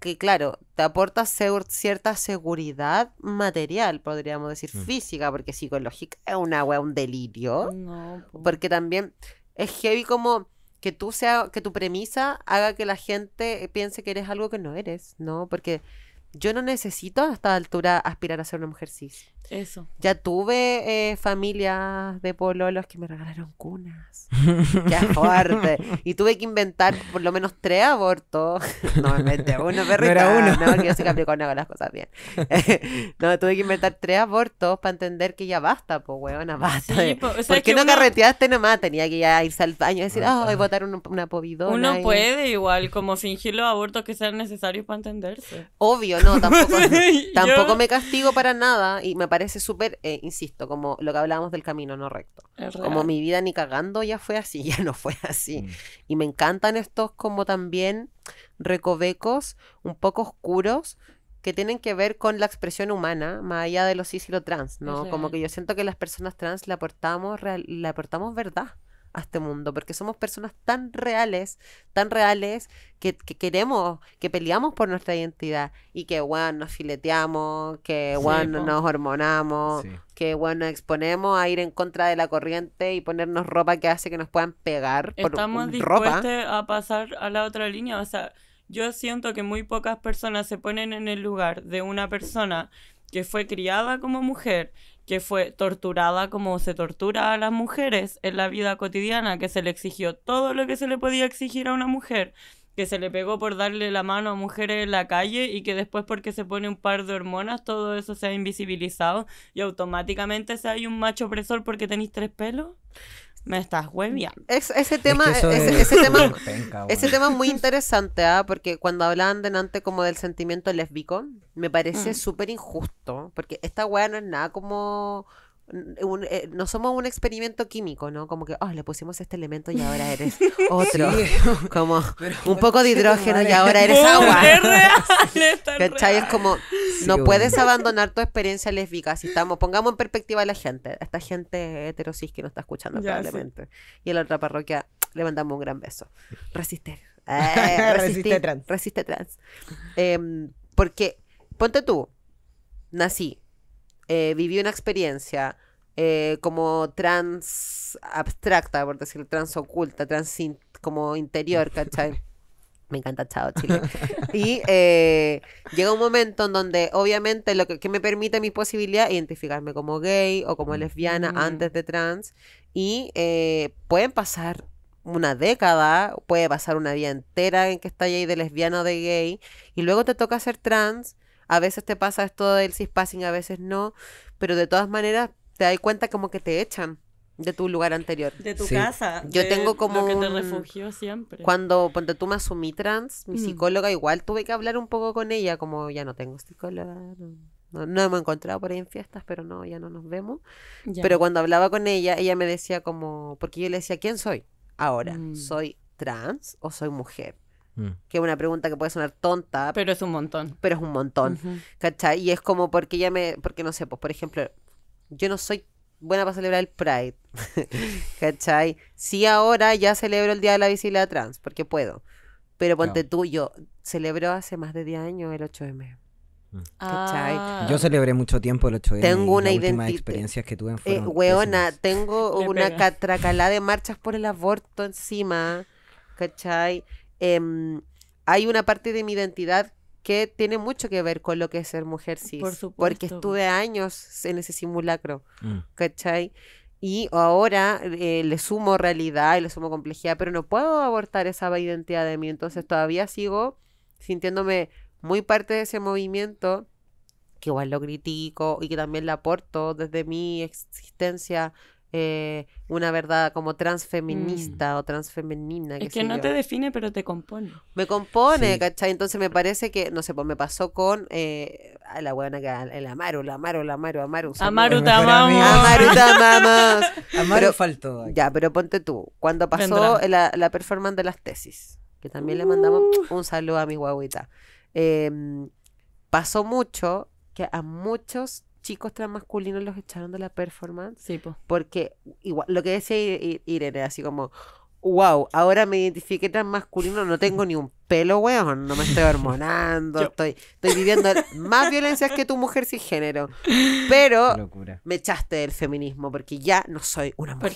que, claro, te aporta cierta seguridad material, podríamos decir, mm. física, porque psicológica es una wea, un delirio. Porque también es heavy como que tú sea, que tu premisa haga que la gente piense que eres algo que no eres, ¿no? Porque yo no necesito a esta altura aspirar a ser una mujer cis. Eso. Ya tuve eh, familias de pololos que me regalaron cunas. ¡Qué fuerte! Y tuve que inventar por lo menos tres abortos. no, inventé uno, perrita. No era uno. No, porque yo soy capricornio con las cosas bien. no, tuve que inventar tres abortos para entender que ya basta, pues, weona, basta. po, o ¿Por qué no uno... carreteaste nomás? Tenía que irse al baño y decir, ah, voy a ah". botar una povidona. Uno puede igual, como fingir los abortos que sean necesarios para entenderse. Obvio, no, tampoco, tampoco me castigo para nada y me parece súper, eh, insisto, como lo que hablábamos del camino no recto. como mi vida ni cagando ya fue así, ya no fue así. Mm. Y me encantan estos como también recovecos un poco oscuros que tienen que ver con la expresión humana, más allá de los cis y lo trans, ¿no? Como que yo siento que las personas trans le aportamos, real, le aportamos verdad a este mundo, porque somos personas tan reales, tan reales, que, queremos, que peleamos por nuestra identidad y que, bueno, nos fileteamos, que, bueno, nos hormonamos, que, bueno, nos exponemos a ir en contra de la corriente y ponernos ropa que hace que nos puedan pegar. Estamos dispuestos a pasar a la otra línea, o sea, yo siento que muy pocas personas se ponen en el lugar de una persona que fue criada como mujer, que fue torturada como se tortura a las mujeres en la vida cotidiana, que se le exigió todo lo que se le podía exigir a una mujer, que se le pegó por darle la mano a mujeres en la calle y que después porque se pone un par de hormonas todo eso se ha invisibilizado y automáticamente se hay un macho opresor porque tenéis tres pelos. Me estás hueviando. Es, ese tema es tema, muy interesante, ¿ah? porque cuando hablaban delante como del sentimiento lésbico, me parece mm. súper injusto, porque esta weá no es nada como eh, no somos un experimento químico, ¿no? Como que, oh, le pusimos este elemento y ahora eres otro. Como un poco de hidrógeno y ahora eres agua. como, no puedes abandonar tu experiencia lesbica Si estamos, pongamos en perspectiva a la gente, a esta gente heterosis que nos está escuchando probablemente. Y en la otra parroquia le mandamos un gran beso. Resiste. Eh, resiste, trans. Resiste trans. Em, porque, ponte tú, nací eh, viví una experiencia eh, como trans abstracta, por decirlo, trans oculta, trans como interior, ¿cachai? Me encanta Chao Chile. Y eh, llega un momento en donde obviamente lo que, me permite mis es identificarme como gay o como lesbiana antes de trans. Y pueden pasar una década, puede pasar una vida entera en que estás ahí de lesbiana o de gay. Y luego te toca ser trans a veces te pasa esto del cispassing, a veces no, pero de todas maneras te das cuenta como que te echan de tu lugar anterior. De tu casa. Yo tengo como. Lo que te refugio siempre. Cuando, cuando tú me asumí trans, mi mm. psicóloga igual tuve que hablar un poco con ella, como ya no tengo psicóloga. No, hemos encontrado por ahí en fiestas, pero no, ya no nos vemos. Pero cuando hablaba con ella, ella me decía como, porque yo le decía, ¿quién soy? Ahora, mm. ¿soy trans o soy mujer? Mm. Que es una pregunta que puede sonar tonta. Pero es un montón. Pero es un montón. Y es como porque ya me. Porque no sé, pues por ejemplo, yo no soy buena para celebrar el Pride. ¿Cachai? Si ahora ya celebro el Día de la Visibilidad Trans, porque puedo. Pero ponte tú, yo celebro hace más de 10 años el 8M. Mm. Ah. Yo celebré mucho tiempo el 8 m Tengo una identidad. experiencias que tuve en eh, tengo una catracalá de marchas por el aborto encima. ¿Cachai? Em, hay una parte de mi identidad que tiene mucho que ver con lo que es ser mujer cis. Por Porque estuve años en ese simulacro, mm. ¿cachai? Y ahora eh, le sumo realidad y le sumo complejidad, pero no puedo abortar esa identidad de mí. Entonces todavía sigo sintiéndome muy parte de ese movimiento, que igual lo critico y que también le aporto desde mi existencia eh, una verdad como transfeminista mm. o transfemenina. Es que no te define, pero te compone. Me compone, ¿cachai? Entonces me parece que, no sé, pues me pasó con eh, la buena que el Amaru, el Amaru, el Amaru, Amaru. Amaru te amamos. Amaru Amaru faltó. Ya, pero ponte tú, cuando pasó la, performance de las tesis, que también le mandamos uh. un saludo a mi guaguita. Em, pasó mucho que a muchos chicos transmasculinos los echaron de la performance. Porque igual, lo que decía Irene, así como, wow, ahora me identifique transmasculino, no tengo ni un pelo, weón. No me estoy hormonando. estoy, estoy viviendo más violencias que tu mujer sin género. Pero me echaste del feminismo porque ya no soy una mujer.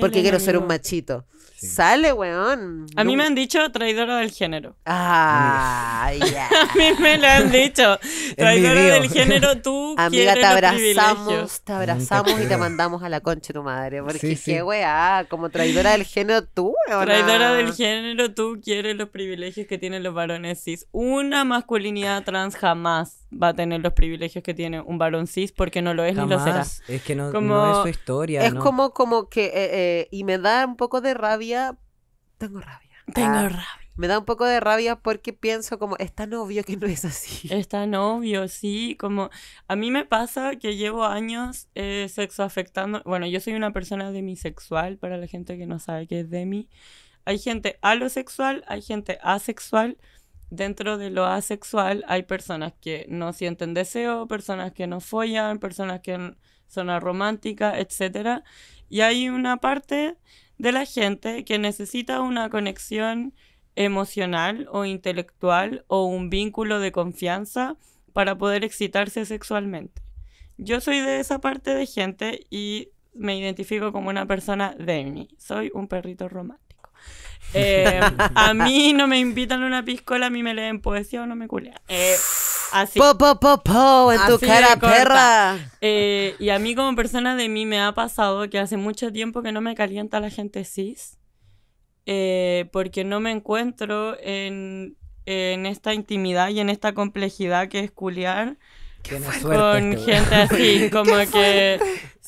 Porque, quiero ser un machito. Sale, weón. A mí me han dicho traidora del género. Ah, A mí me lo han dicho. traidora del género, tú. Amiga, te abrazamos, te abrazamos y te mandamos a la concha tu madre. Porque qué weá, como traidora del género tú, Traidora del género, tú quieres los privilegios que tienen los varones cis. Una masculinidad trans jamás va a tener los privilegios que tiene un varón cis porque no lo es ni lo será. Es que no, como... es su historia. Es como, como que, eh, eh, y me da un poco de rabia. Tengo rabia. Tengo ah, rabia me da un poco de rabia porque pienso como, es tan obvio que no es así. Es tan obvio, sí, como a mí me pasa que llevo años eh, sexo afectando, bueno, yo soy una persona demisexual, para la gente que no sabe qué es demi, hay gente alosexual, hay gente asexual. Dentro de lo asexual hay personas que no sienten deseo, personas que no follan, personas que son arománticas, etc. Y hay una parte de la gente que necesita una conexión emocional o intelectual o un vínculo de confianza para poder excitarse sexualmente. Yo soy de esa parte de gente y me identifico como una persona de Soy un perrito romántico. Eh, a mí no me invitan a una piscola, a mí me leen poesía o no me culean. Eh, así. Po, po, po, po, en tu cara, perra. Eh, y a mí como persona de mí me ha pasado que hace mucho tiempo que no me calienta la gente cis. porque no me encuentro en, esta intimidad y en esta complejidad que es culiar. con este gente así, como que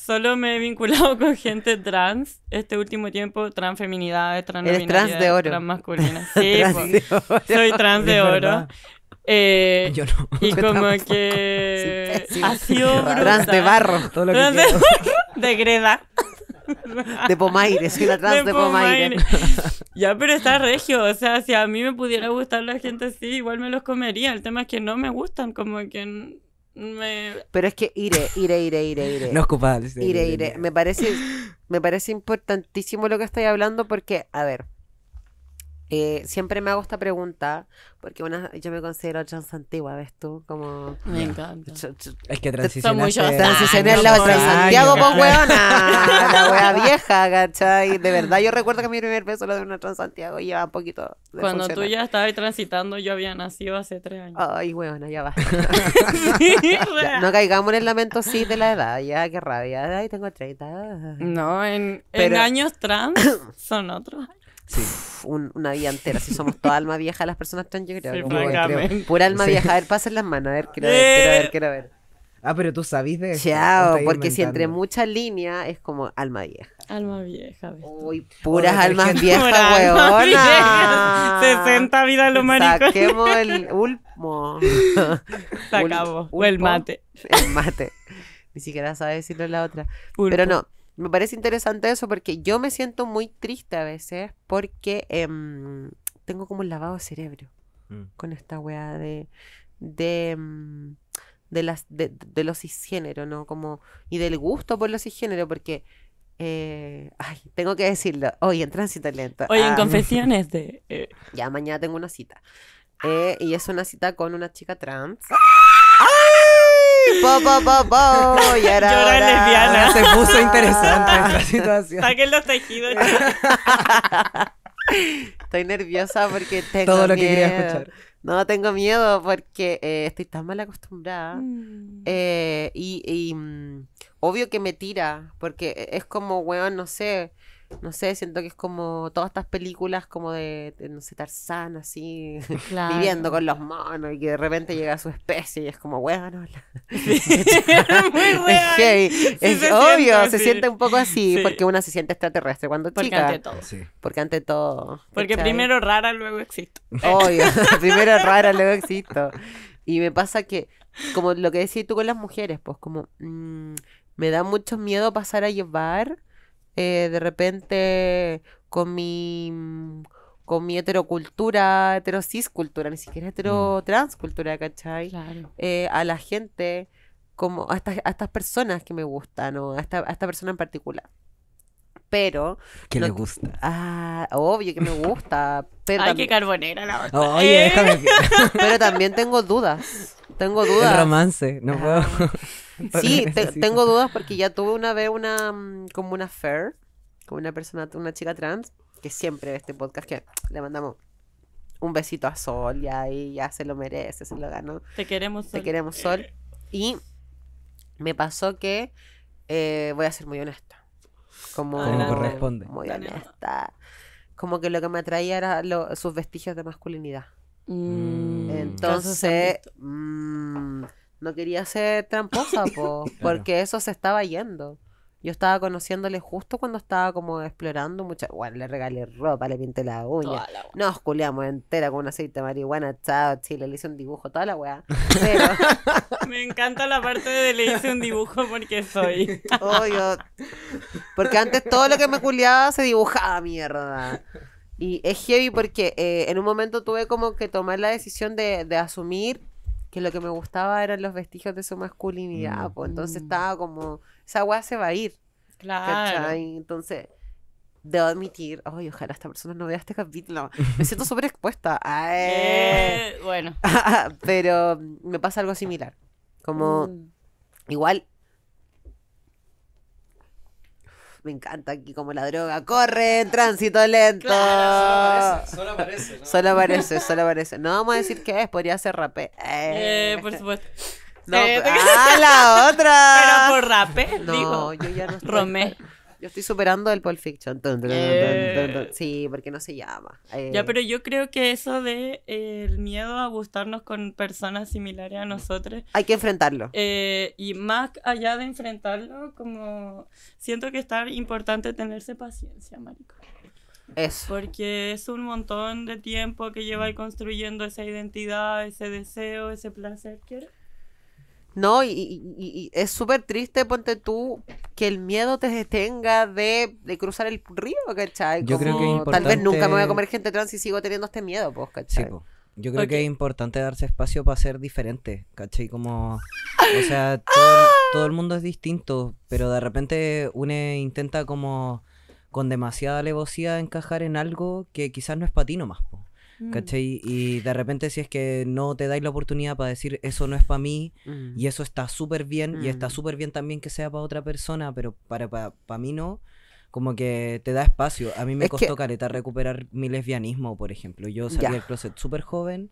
solo me he vinculado con gente trans este último tiempo, transfeminidad, trans masculina. trans de oro. Sí, pues, soy trans de, oro. Eh, Yo no. Y como que ha sido Trans de barro, todo lo que de, greda. De Pomaire, soy la trans de, Pomaire. Ya, pero está regio. O sea, si a mí me pudiera gustar la gente así, igual me los comería. El tema es que no me gustan, como que pero es que iré, iré, iré, iré, iré. No es Iré, iré. Me parece, me parece importantísimo lo que estoy hablando porque, a ver, eh, siempre me hago esta pregunta, porque yo me considero trans antigua, ¿ves tú? Como, me encanta. es que transicionaste. Transicioné en la Santiago, pues weona. La wea vieja, ¿cachai? De verdad, yo recuerdo que mi primer beso lo de una Transantiago y lleva un poquito. Cuando tú ya estabas transitando, yo había nacido hace tres años. Ay, weona, ya va. no caigamos en el lamento sí de la edad, ya, qué rabia. Ay, tengo 30. No, en, en años trans son otros Sí. una vida entera. Si somos toda alma vieja las personas están yo creo. pura alma vieja. A ver, pasen las manos. A ver, quiero ver, quiero ver, quiero ver. Ah, pero tú sabes de eso. Chao, porque si entre muchas líneas es como alma vieja. Alma vieja. Uy, puras almas viejas, weón. 60 vidas lo maricón. Saquemos el ulmo. acabó. o el mate. El mate. Ni siquiera sabe decirlo la otra. Pero no, me parece interesante eso porque yo me siento muy triste a veces porque em, tengo como un lavado de cerebro mm. con esta weá de, de, em, las, de, los cisgéneros, ¿no? Como, y del gusto por los cisgéneros porque... Eh, ay, tengo que decirlo. Hoy en Tránsito Lento. Hoy en ah, Confesiones de. Eh. Ya, mañana tengo una cita. Eh, y es una cita con una chica trans. ¡Ah! Pa, pa, Y ahora, Se puso interesante la situación. Saquen los tejidos. Estoy nerviosa porque tengo Todo lo miedo. que quería escuchar. No, tengo miedo porque eh, estoy tan mal acostumbrada. Mm. Eh, y, mm, obvio que me tira, porque eh, es como, weón, no sé no sé, siento que es como todas estas películas como de, no sé, Tarzán, así, viviendo con los monos y que de repente llega su especie y es como, bueno, es, es obvio, se siente un poco así, porque una se siente extraterrestre cuando porque chica. Ante todo. Porque ante todo. Porque primero rara, luego existo. Obvio, primero rara, luego existo. Y me pasa que, como lo que decís tú con las mujeres, pues como, mm, me da mucho miedo pasar a llevar eh, de repente con mi mm, con mi heterocultura, heterosis cultura, ni siquiera mm. hetero trans cultura, ¿cachai? Eh, a la gente, como a estas, a estas personas que me gustan, a esta, a esta persona en particular pero. Que le gusta. Ah, obvio que me gusta. Pero Ay, qué carbonera la oye, pero también tengo dudas. Tengo dudas. El romance, no ah. puedo. sí, tengo dudas porque ya tuve una vez una mm, como una fair con una persona, una chica trans, que siempre este podcast que le mandamos un besito a Sol y ahí ya se lo merece, se lo ganó. Te queremos Sol. Te queremos Sol. Eh. Y me pasó que eh, voy a ser muy honesta. Como, ah, corresponde. Muy honesta. Como que lo que me atraía era sus vestigios de masculinidad. Mm. Mm. Entonces, no quería ser tramposa, porque eso se estaba yendo. Yo estaba conociéndole justo cuando estaba como explorando mucha. Bueno, le regalé ropa, le pinté la uña. no, Nos culiamos entera con un aceite de marihuana, chao, chile, le hice un dibujo, toda la weá. Me encanta la parte de le hice un dibujo porque soy. Porque antes todo lo que me culiaba se dibujaba mierda. Y es heavy porque eh, en un momento tuve como que tomar la decisión de, de asumir que lo que me gustaba eran los vestigios de su masculinidad, pues entonces estaba como, esa weá se va a ir. Claro. Entonces, debo admitir, ay, ojalá esta persona no vea este capítulo, me siento súper expuesta. Eh, eh. bueno. Pero me pasa algo similar, como, mm. igual me encanta aquí como la droga corre en tránsito lento. solo aparece, solo aparece. Solo aparece, solo aparece. No vamos a decir qué es, podría ser rapé. Eh. por eh. supuesto. No, eh, ah, la otra. Pero por rapé, no, digo. yo ya no estoy. Romé. Yo estoy superando el Pulp Fiction. Eh. sí, porque no se llama. Eh. Ya, pero yo creo que eso de eh, el miedo a gustarnos con personas similares a nosotros. Hay que enfrentarlo. y más allá de enfrentarlo, como siento que es importante tenerse paciencia, marico. Eso. Porque es un montón de tiempo que lleva construyendo esa identidad, ese deseo, ese placer que no, y, es súper triste, ponte tú, que el miedo te detenga de, cruzar el río, ¿cachai? Yo creo que es importante... Tal vez nunca me voy a comer gente trans y sigo teniendo este miedo, pues, ¿cachai? Yo creo que es importante darse espacio para ser diferente, ¿cachai? Como, o sea, ¡Ah! todo, el mundo es distinto, pero de repente uno intenta como con demasiada alevosía encajar en algo que quizás no es patino más Mm. ¿Cachai? Y de repente si es que no te dais la oportunidad para decir eso no es para mí mm. y eso está súper bien y está mm. súper bien también que sea para otra persona, pero para, para, para mí no como que te da espacio. A mí me costó caretar careta recuperar mi lesbianismo, por ejemplo. Yo salí del closet súper joven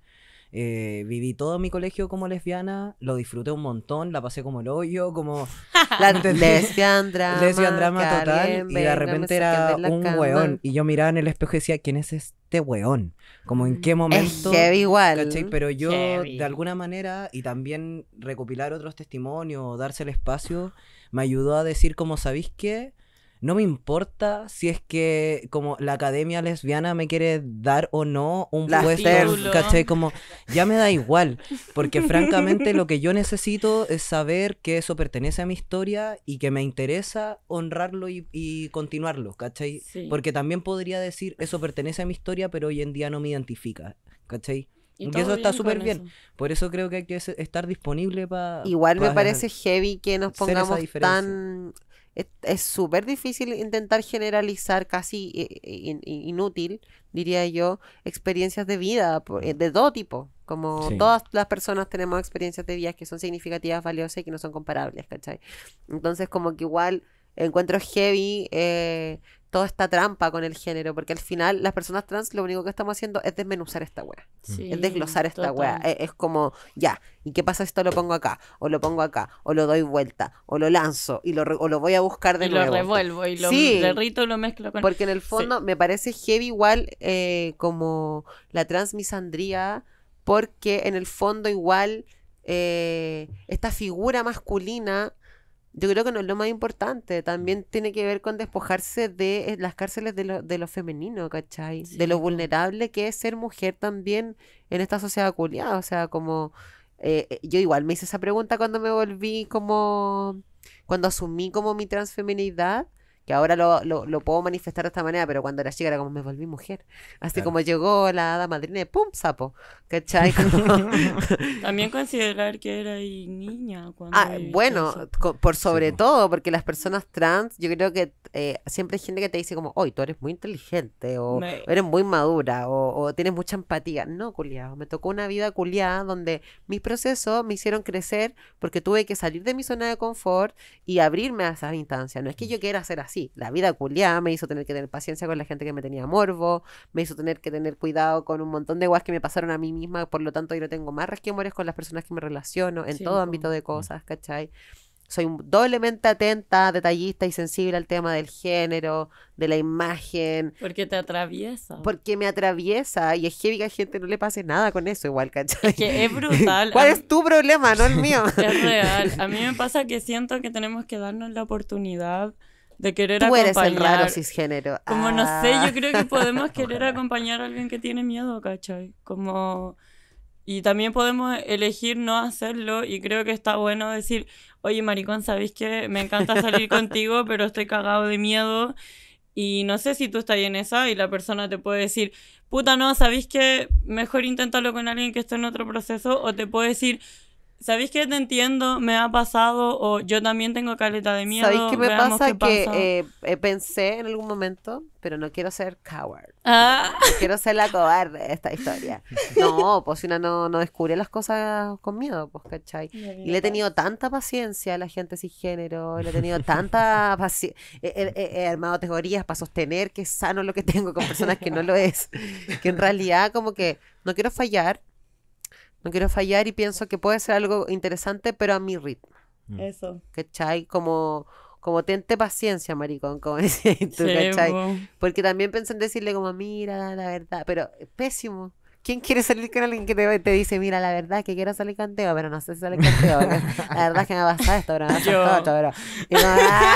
eh, viví todo mi colegio como lesbiana, lo disfruté un montón, la pasé como el hoyo, como... la Lesbian drama. total. y de repente era un weón. Y yo miraba en el espejo y decía, ¿quién es este weón? Como en qué mm, momento... Es heavy igual. Pero yo, de alguna manera, y también recopilar otros testimonios, darse el espacio, me ayudó a decir como, ¿sabéis que no me importa si es que como la academia lesbiana me quiere dar o no un puesto, Como ya me da igual, porque francamente lo que yo necesito es saber que eso pertenece a mi historia y que me interesa honrarlo y, continuarlo, caché. Porque también podría decir, eso pertenece a mi historia, pero hoy en día no me identifica, ¿cachai? Y, eso está súper bien. Por eso creo que hay que estar disponible para... Igual me parece heavy que nos pongamos tan es súper difícil intentar generalizar, casi eh, eh, inútil, diría yo, experiencias de vida eh, de dos tipos. Como todas las personas tenemos experiencias de vida que son significativas, valiosas y que no son comparables, ¿cachai? Entonces, como que igual encuentro heavy eh, toda esta trampa con el género, porque al final las personas trans lo único que estamos haciendo es desmenuzar esta wea, mm. es desglosar esta weá. E-, es, como, ya, ¿y qué pasa si esto lo pongo acá? O lo pongo acá, o lo doy vuelta, o lo lanzo, y lo, o lo voy a buscar de nuevo, y lo revuelvo, y lo derrito y lo mezclo con... Porque en el fondo me parece heavy igual eh, como la transmisandría, porque en el fondo igual eh, esta figura masculina yo creo que no es lo más importante. Mm. También tiene que ver con despojarse de eh, las cárceles de lo, de lo femenino, ¿cachai? De lo vulnerable que es ser mujer también en esta sociedad culiada. O sea, como. Eh, eh, yo igual me hice esa pregunta cuando me volví como. Cuando asumí como mi transfeminidad que ahora lo, lo, puedo manifestar de esta manera, pero cuando era chica era como me volví mujer. Así como llegó la hada madrina de ¡pum! sapo. ¿Cachai? También considerar que era niña. ah, bueno, por sobre todo, porque las personas trans, yo creo que eh, siempre hay gente que te dice como, hoy tú eres muy inteligente, o eres muy madura, o, o, tienes mucha empatía. No, culiado, me tocó una vida culiada donde mis procesos me hicieron crecer porque tuve que salir de mi zona de confort y abrirme a esas instancias. No es que mm. yo quiera ser así Sí, La vida culiada me hizo tener que tener paciencia con la gente que me tenía morbo, me hizo tener que tener cuidado con un montón de guas que me pasaron a mí misma, por lo tanto yo no tengo más resquemores con las personas que me relaciono, en todo ámbito de mm. cosas, ¿cachai? Soy doblemente atenta, detallista y sensible al tema del género, de la imagen. Porque te atraviesa. Porque me atraviesa y es que a gente no le pase nada con eso igual, ¿cachai? Es que es brutal. ¿Cuál es tu problema, no el mío? Es real. A mí me pasa que siento que tenemos que darnos la oportunidad de querer acompañar. eres el raro cisgénero. Como no sé, yo ah. creo que podemos querer acompañar a alguien que tiene miedo, ¿cachai? Como... Y también podemos elegir no hacerlo y creo que está bueno decir, oye maricón, ¿sabéis que me encanta salir contigo, pero estoy cagado de miedo? Y no sé si tú estás en esa y la persona te puede decir, puta no, ¿sabéis que mejor intentarlo con alguien que está en otro proceso? O te puede decir, ¿Sabéis que te entiendo? Me ha pasado o yo también tengo caleta de miedo. ¿Sabéis qué me pasa? que eh, eh, pensé en algún momento, pero no quiero ser coward. Ah. No quiero ser la cobarde de esta historia. No, pues si una no, no descubre las cosas con miedo, pues cachai. Y le he tenido tanta paciencia a la gente sin género, le he tenido tanta paciencia. he, armado teorías para sostener que es sano lo que tengo con personas que no lo es. Que en realidad como que no quiero fallar no quiero fallar y pienso que puede ser algo interesante, pero a mi ritmo. Mm. Eso. ¿Cachai? Como, como tente paciencia, maricón, como decís tú, ¿cachai? Porque también pensé en decirle como, mira, la verdad, pero pésimo. ¿Quién quiere salir con alguien que te, te dice, mira, la verdad es que quiero salir contigo, pero no sé si salir contigo? la verdad es que me ha pasado esto, pero me ha pasado esto, pero.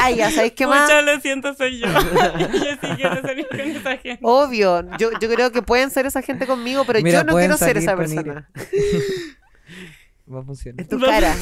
ay, ya sabéis qué más. lo siento, soy yo. y yo sí quiero salir con esa gente. Obvio, yo, yo creo que pueden ser esa gente conmigo, pero yo no quiero ser esa persona. va a funcionar. Es tu cara.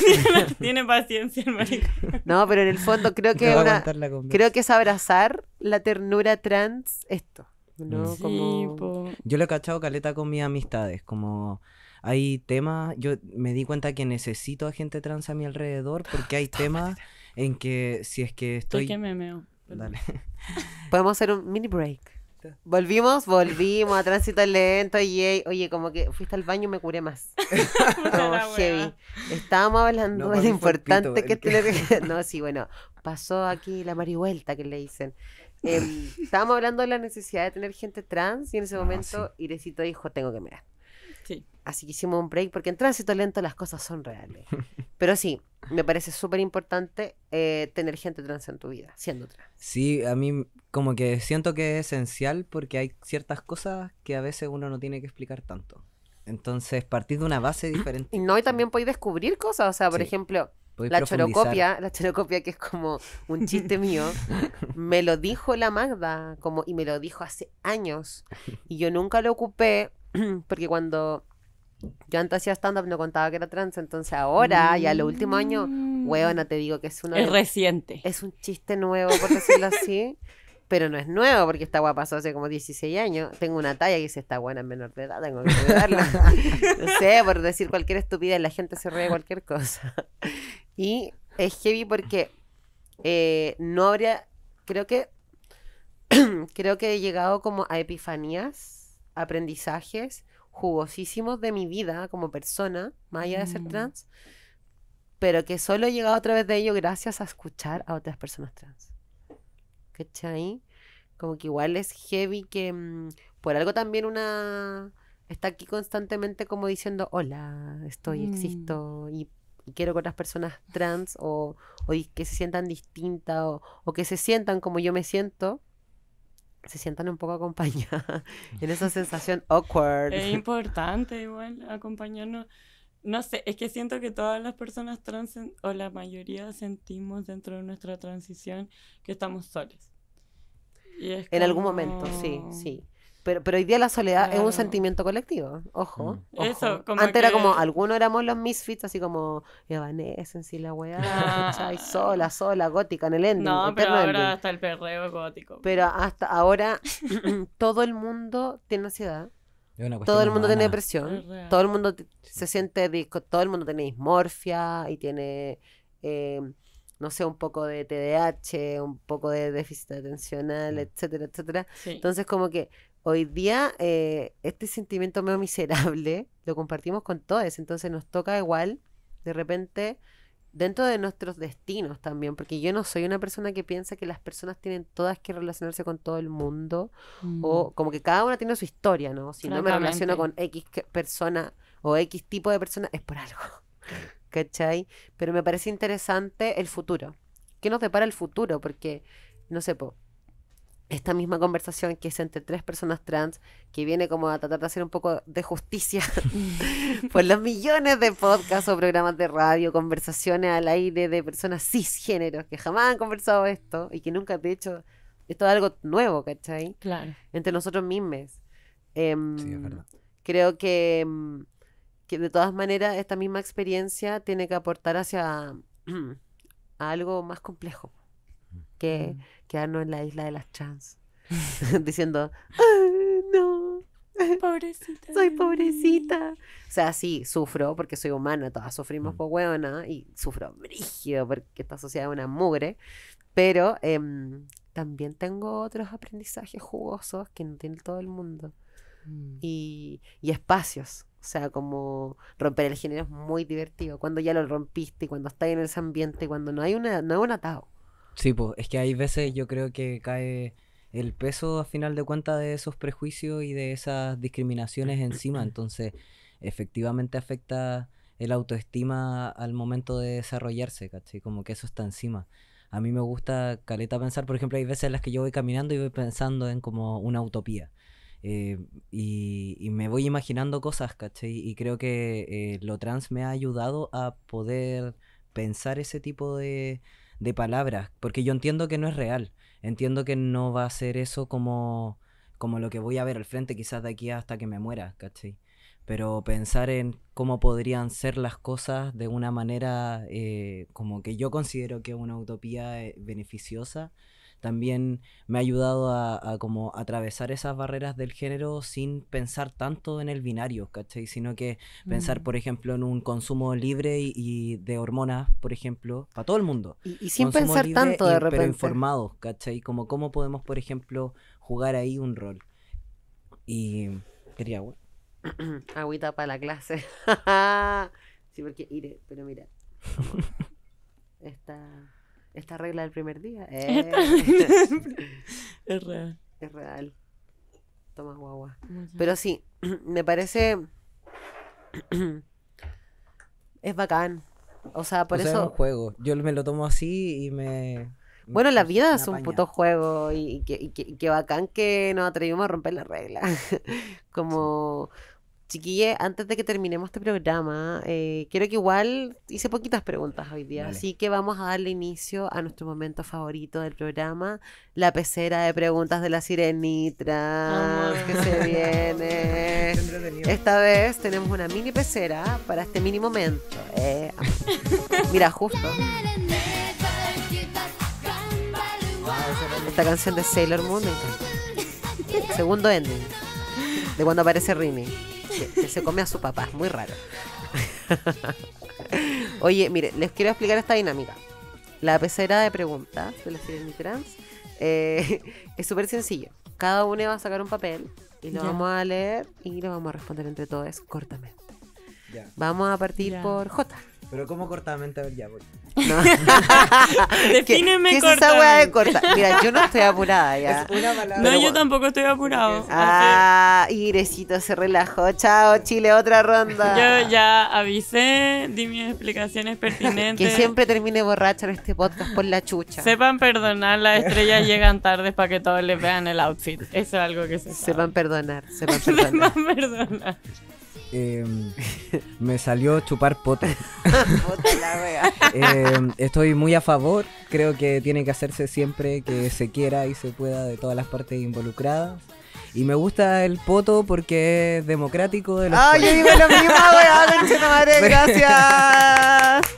Tiene, paciencia el marico. No, pero en el fondo creo que una, creo que es abrazar la ternura trans esto. Mm. Yo lo he cachado caleta con mis amistades, como hay temas, yo me di cuenta que necesito a gente trans a mi alrededor porque hay temas en que si es que estoy... Estoy Dale. Podemos hacer un mini break. Volvimos, volvimos a tránsito lento. Y, eh, oye, como que fuiste al baño y me curé más. como heavy. Estábamos hablando de lo importante que tener. no, sí, bueno, pasó aquí la marihuelta que le dicen. Em, estábamos hablando de la necesidad de tener gente trans y en ese ah, momento Irecito dijo: Tengo que mirar. Así que hicimos un break porque en tránsito lento las cosas son reales. Pero sí, me parece súper importante eh, tener gente trans en tu vida, siendo trans. Sí, a mí como que siento que es esencial porque hay ciertas cosas que a veces uno no tiene que explicar tanto. Entonces, partir de una base diferente. Y no, y también podéis descubrir cosas. O sea, por ejemplo, la chorocopia, la chorocopia que es como un chiste mío, me lo dijo la Magda, como, y me lo dijo hace años. Y yo nunca lo ocupé, porque cuando yo antes hacía stand-up, no contaba que era trans, entonces ahora, ya los último año, huevona, mm. te digo que es una Es reciente. Es un chiste nuevo, por decirlo así. Pero no es nuevo, porque esta guapa pasó hace como 16 años. Tengo una talla que dice, está buena en menor de edad, tengo que cuidarla. no sé, por decir cualquier estupidez, la gente se ríe de cualquier cosa. y es heavy porque eh, no habría, creo que, creo que he llegado como a epifanías, aprendizajes, jugosísimos de mi vida como persona, más allá de ser mm. trans, pero que solo he llegado a través de ello gracias a escuchar a otras personas trans. ¿Cachai? Como que igual es heavy que mm, por algo también una está aquí constantemente como diciendo, hola, estoy, mm. existo y, quiero que otras personas trans o, que se sientan distintas o, o que se sientan como yo me siento se sientan un poco acompañadas en esa sensación awkward. Es importante igual acompañarnos. No sé, es que siento que todas las personas trans, o la mayoría, sentimos dentro de nuestra transición que estamos soles. en algún momento, sí, sí. Pero, pero hoy día la soledad es un sentimiento colectivo, ojo. Mm. Antes era como, algunos éramos los misfits, así como, en sí la weá, Y sola, sola, gótica, en el ending. No, pero ahora hasta el perreo gótico. Pero hasta ahora todo el mundo tiene ansiedad. Todo el mundo tiene depresión, todo el mundo se siente disco, todo el mundo tiene dismorfia y tiene, em, no sé, un poco de TDAH, un poco de déficit atencional, mm. etcétera, etcétera. Entonces como que hoy día eh, este sentimiento medio miserable lo compartimos con todos, entonces nos toca igual de repente dentro de nuestros destinos también, porque yo no soy una persona que piensa que las personas tienen todas que relacionarse con todo el mundo mm. o como que cada una tiene su historia, ¿no? Si no me relaciono con X persona o X tipo de persona es por algo. ¿Cachai? Pero me parece interesante el futuro. ¿Qué nos depara el futuro? Porque, no sé, po, esta misma conversación que es entre tres personas trans, que viene como a tratar de hacer un poco de justicia por los millones de podcasts o programas de radio, conversaciones al aire de personas cisgéneros que jamás han conversado esto y que nunca, de hecho, esto es algo nuevo, ¿cachai? Claro. Entre nosotros mismos. Em, sí, es verdad. Creo que, em, que de todas maneras esta misma experiencia tiene que aportar hacia algo más complejo, que... Mm quedarnos en la isla de las chans diciendo, ¡Ay, no, pobrecita. Soy pobrecita. O sea, sí, sufro porque soy humana, todas sufrimos mm. por huevona y sufro brígido porque está asociada a una mugre, pero em, también tengo otros aprendizajes jugosos que no tiene todo el mundo. Mm. Y, y espacios, o sea, como romper el género es muy divertido. Cuando ya lo rompiste, y cuando estás en ese ambiente, cuando no hay una, no hay un atado. Sí, pues es que hay veces yo creo que cae el peso a final de cuentas de esos prejuicios y de esas discriminaciones encima, entonces efectivamente afecta el autoestima al momento de desarrollarse, ¿cachai? Como que eso está encima. A mí me gusta, Caleta, pensar, por ejemplo, hay veces en las que yo voy caminando y voy pensando en como una utopía. Eh, y, y, me voy imaginando cosas, ¿cachai? Y creo que eh, lo trans me ha ayudado a poder pensar ese tipo de, de palabras, porque yo entiendo que no es real, entiendo que no va a ser eso como, como lo que voy a ver al frente quizás de aquí hasta que me muera, ¿cachai? Pero pensar en cómo podrían ser las cosas de una manera eh, como que yo considero que es una utopía eh, beneficiosa, también me ha ayudado a, como atravesar esas barreras del género sin pensar tanto en el binario, ¿cachai? Sino que pensar, mm. por ejemplo, en un consumo libre y, de hormonas, por ejemplo, para todo el mundo. Y, sin pensar tanto de repente. Pero informados, ¿cachai? Como cómo podemos, por ejemplo, jugar ahí un rol. Y quería, agua. Agüita para la clase. sí, porque iré, pero mira. Está... Esta regla del primer día. Eh. es real. Es real. Toma guagua. Pero sí, me parece. es bacán. O sea, por eso. Es un juego. Yo me lo tomo así y me. Bueno, la vida es un puto juego y, qué que, bacán que nos atrevimos a romper la regla. Como, Chiquille, antes de que terminemos este programa, eh, Quiero que igual hice poquitas preguntas hoy día, así que vamos a darle inicio a nuestro momento favorito del programa, la pecera de preguntas de la sirenitra, que se viene. Esta vez tenemos una mini pecera para este mini momento. Eh, mira, justo. Esta canción de Sailor Moon Segundo ending, de cuando aparece Rini que, se come a su papá, es muy raro. Oye, mire, les quiero explicar esta dinámica. La pecera de preguntas de la Trans eh, es súper sencillo. Cada uno va a sacar un papel y lo vamos a leer y lo vamos a responder entre todos cortamente. Vamos a partir por J. Pero ¿cómo cortamente? A ver, ya voy. Defíneme ¿Qué, esa de corta? Mira, yo no estoy apurada ya. No, yo tampoco estoy apurado. Ah, Irecito se relajó. Chao, Chile, otra ronda. Yo ya avisé, di mis explicaciones pertinentes. que siempre termine borracho en este podcast por la chucha. Sepan perdonar, las estrellas llegan tarde para que todos les vean el outfit. Eso es algo que se van a perdonar, sepan perdonar. sepan perdonar. Em, me salió chupar pote. Em, estoy muy a favor, creo que tiene que hacerse siempre que se quiera y se pueda de todas las partes involucradas. Y me gusta el poto porque es democrático. De los ¡Ah, lo mismo, ¡Gracias!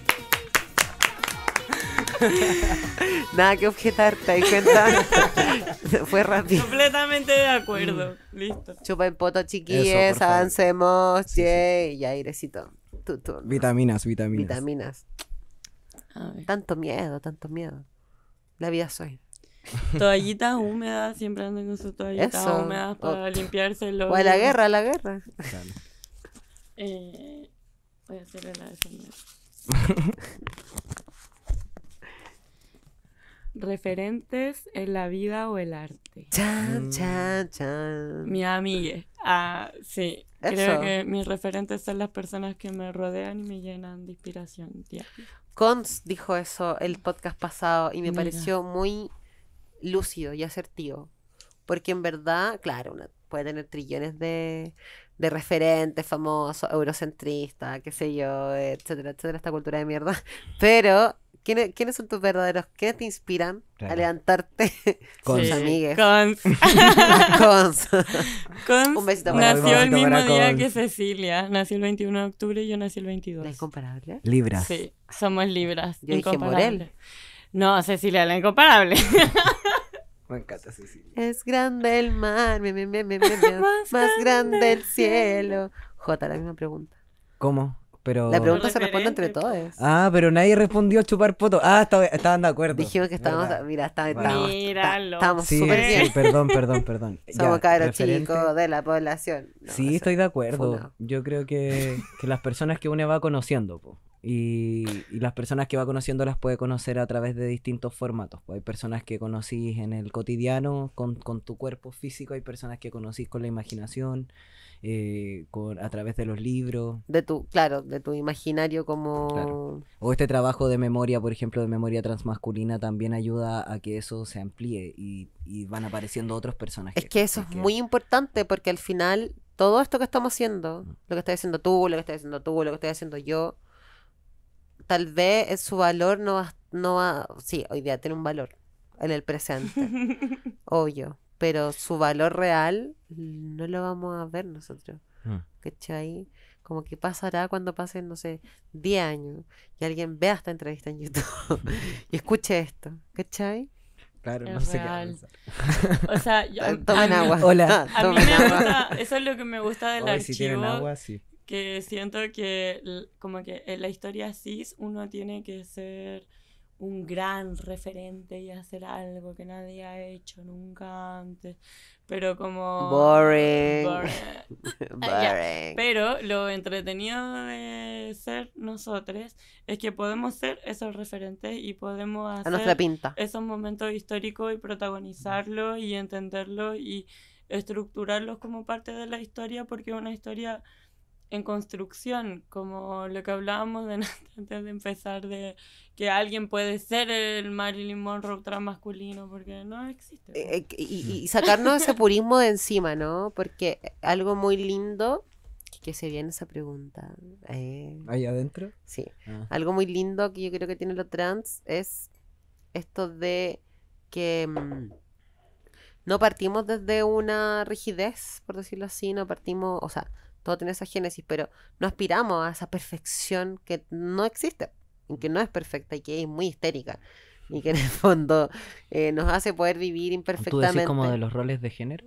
Nada que objetar, ¿te das Fue rápido. Completamente de acuerdo. listo. Listo. Chupen poto, chiquillos, avancemos. Y airecito. vitaminas, vitaminas. Vitaminas. Tanto miedo, tanto miedo. La vida soy. Toallitas húmedas, siempre andan con sus toallitas húmedas para limpiárselo limpiarse O a la guerra, a la guerra. Eh, voy a hacerle la de referentes en la vida o el arte. Chan, mm. chan, chan. Mi amiga. Ah, sí. Creo que mis referentes son las personas que me rodean y me llenan de inspiración. Cons dijo eso el podcast pasado y me pareció muy lúcido y asertivo. Porque en verdad, claro, uno puede tener trillones de, de referentes famosos, eurocentristas, qué sé yo, etcétera, etcétera, esta cultura de mierda. Pero ¿Quiénes, son tus verdaderos? ¿Quiénes te inspiran a levantarte con tus amigues? Cons. Cons. Cons. Un besito para Nació el mismo día que Cecilia. Nació el 21 de octubre y yo nací el 22. ¿La incomparable? Libras. Sí, somos libras. Yo dije Morel. No, Cecilia, la incomparable. Me encanta Cecilia. Es grande el mar, más, más, grande el cielo. Jota, la misma pregunta. ¿Cómo? La pregunta se responde entre todos. Ah, pero nadie respondió chupar poto. Ah, estaban de acuerdo. Dijimos que estábamos. Mira, está, estábamos. Estábamos sí, súper bien. perdón, perdón, perdón. Somos cabros chicos de la población. sí, estoy de acuerdo. Yo creo que, las personas que uno va conociendo, y, las personas que va conociendo las puede conocer a través de distintos formatos. Hay personas que conocís en el cotidiano, con, con tu cuerpo físico, hay personas que conocís con la imaginación. Eh, con, a través de los libros. De tu, claro, de tu imaginario como... O este trabajo de memoria, por ejemplo, de memoria transmasculina también ayuda a que eso se amplíe y, van apareciendo otros personajes. Es que eso es, muy importante porque al final todo esto que estamos haciendo, mm. lo que estás haciendo tú, lo que estás haciendo tú, lo que estoy haciendo yo, tal vez su valor no va, no sí, hoy día tiene un valor en el presente, yo pero su valor real no lo vamos a ver nosotros. Mm. ¿Cachai? Como que pasará cuando pasen, no sé, 10 años y alguien vea esta entrevista en YouTube y escuche esto, ¿cachai? Claro, no sé qué O sea, yo, tomen agua. Hola, a mí me Gusta, eso es lo que me gusta del archivo. Que siento que como que en la historia cis uno tiene que ser un gran referente y hacer algo que nadie ha hecho nunca antes. Pero como... Boring. Boring. Ah, Pero lo entretenido de ser nosotros es que podemos ser esos referentes y podemos hacer esos momentos históricos y protagonizarlos y entenderlos y estructurarlos como parte de la historia porque una historia en construcción, como lo que hablábamos antes de empezar, de que alguien puede ser el Marilyn Monroe masculino porque no existe. Eh, eh, mm. y, sacarnos ese purismo de encima, ¿no? Porque algo muy lindo, que se viene esa pregunta. Eh, ¿Ahí adentro? Sí. Ah. Algo muy lindo que yo creo que tiene lo trans es esto de que... Mm, no partimos desde una rigidez, por decirlo así, no partimos, o sea, todo tiene esa génesis, pero no aspiramos a esa perfección que no existe, y que no es perfecta y que es muy histérica. Y que en el fondo eh, nos hace poder vivir imperfectamente. ¿Tú como de los roles de género?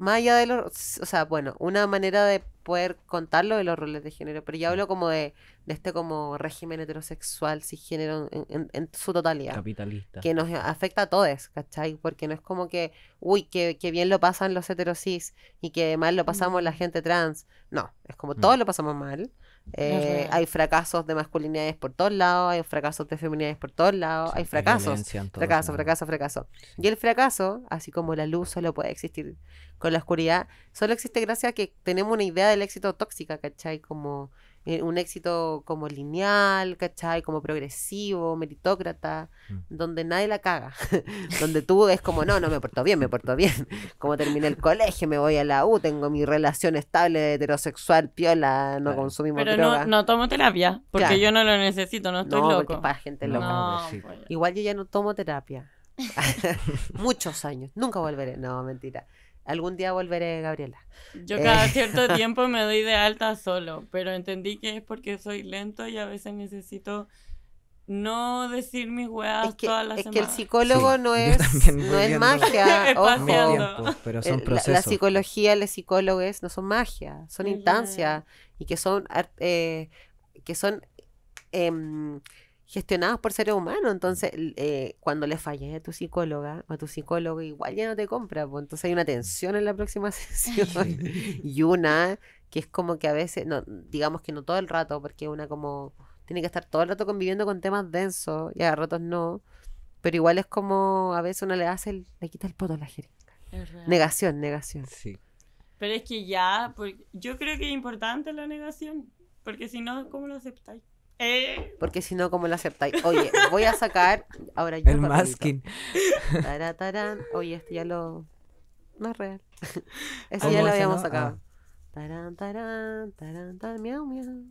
más allá de los, o sea, bueno, una manera de poder contarlo de los roles de género, pero ya mm. hablo como de, de este como régimen heterosexual, cisgénero, en, su totalidad. Capitalista. Que nos afecta a todos, ¿cachai? Porque no es como que, uy, que, que bien lo pasan los heterosis y que mal lo pasamos la mm. gente trans. No, es como mm. todos lo pasamos mal. Eh, hay fracasos de masculinidades por todos lados, hay fracasos de feminidades por todos lados, hay fracasos. Fracaso, fracaso, fracaso, Y el fracaso, así como la luz solo puede existir con la oscuridad, solo existe gracias a que tenemos una idea del éxito tóxica, ¿cachai? Como eh, un éxito como lineal, ¿cachai? Como progresivo, meritócrata, mm. donde nadie la caga, donde tú es como, no, no me porto bien, me porto bien, como terminé el colegio, me voy a la U, tengo mi relación estable heterosexual, piola, no consumimos Pero droga. no, no tomo terapia, porque yo no lo necesito, no estoy no, loco. gente loca. No, pues. Igual yo ya no tomo terapia. Muchos años, nunca volveré, no, mentira. Algún día volveré, Gabriela. Yo cada eh, cierto tiempo me doy de alta solo, pero entendí que es porque soy lento y a veces necesito no decir mis weas que, todas las es que el psicólogo no es no es magia pero son eh, procesos. La, psicología los psicólogos no son magia son instancia instancias y que son eh, que son em, gestionados por seres humanos. Mm. Entonces, eh, cuando le falles a tu psicóloga o a tu psicólogo, igual ya no te compra. Pues, entonces hay una tensión en la próxima sesión y una que es como que a veces, no, digamos que no todo el rato, porque una como tiene que estar todo el rato conviviendo con temas densos y a ratos no. Pero igual es como a veces uno le hace, le quita el poto a la jeringa. Negación, negación. Sí. Pero es que ya, yo creo que es importante la negación, porque si no, ¿cómo lo aceptáis? Eh. Porque si no, ¿cómo lo aceptáis? Oye, voy a sacar ahora yo. El masking. Oye, este ya lo. No es real. Este ya lo habíamos sacado. Ah. Tarán, tarán, tarán, tarán, miau, miau.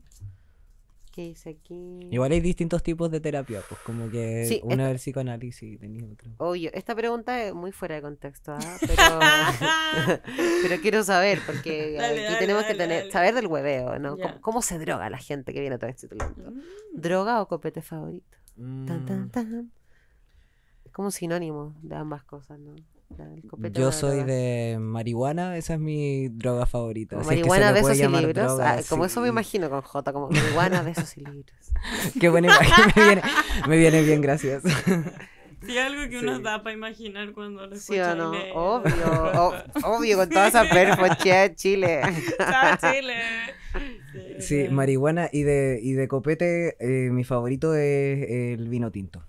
Igual hay distintos tipos de terapia, pues como que una del psicoanálisis y tenía otra. esta pregunta es muy fuera de contexto, ¿ah? pero... pero quiero saber, porque aquí tenemos que tener, saber del hueveo, ¿no? ¿Cómo, se droga la gente que viene a todo este talento? Mm. ¿Droga o copete favorito? Mm. Es como sinónimo de ambas cosas, ¿no? Yo soy de marihuana, esa es mi droga favorita. marihuana, besos y libros. Ah, como eso me imagino con J, como marihuana, besos y libros. Qué buena imagen, me viene, me viene bien, gracias. Sí, algo que uno da para imaginar cuando lo Sí o no, obvio, obvio, con toda esa perfochea Chile. Chile. Sí, marihuana y de, y de copete, eh, mi favorito es el vino tinto.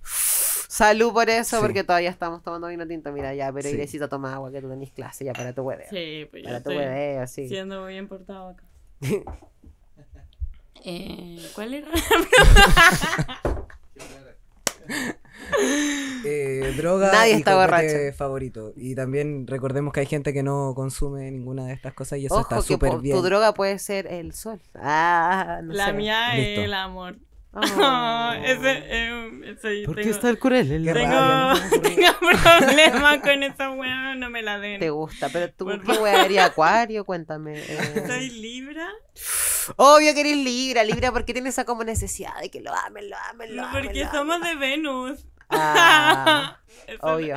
Salud por eso, porque todavía estamos tomando vino tinto. Mira, ya, pero necesito tomar toma agua, que tú tenés clase ya para tu bebé. Sí, pues Para yo tu sí. Siendo bien portado acá. eh, ¿Cuál era eh, droga Nadie está borracho. favorito. Y también recordemos que hay gente que no consume ninguna de estas cosas y eso está súper bien. Tu droga puede ser el sol. Ah, no la mía es el amor. No, ese, eh, ¿Por qué está el curel? Tengo, tengo problema con esa weá, no me la den. Te gusta, pero tú, ¿qué weá haría acuario? Cuéntame. Eh, Libra? Obvio que eres Libra, Libra, porque tienes esa como necesidad de que lo amen, lo amen, lo amen. Porque somos de Venus. Ah, obvio.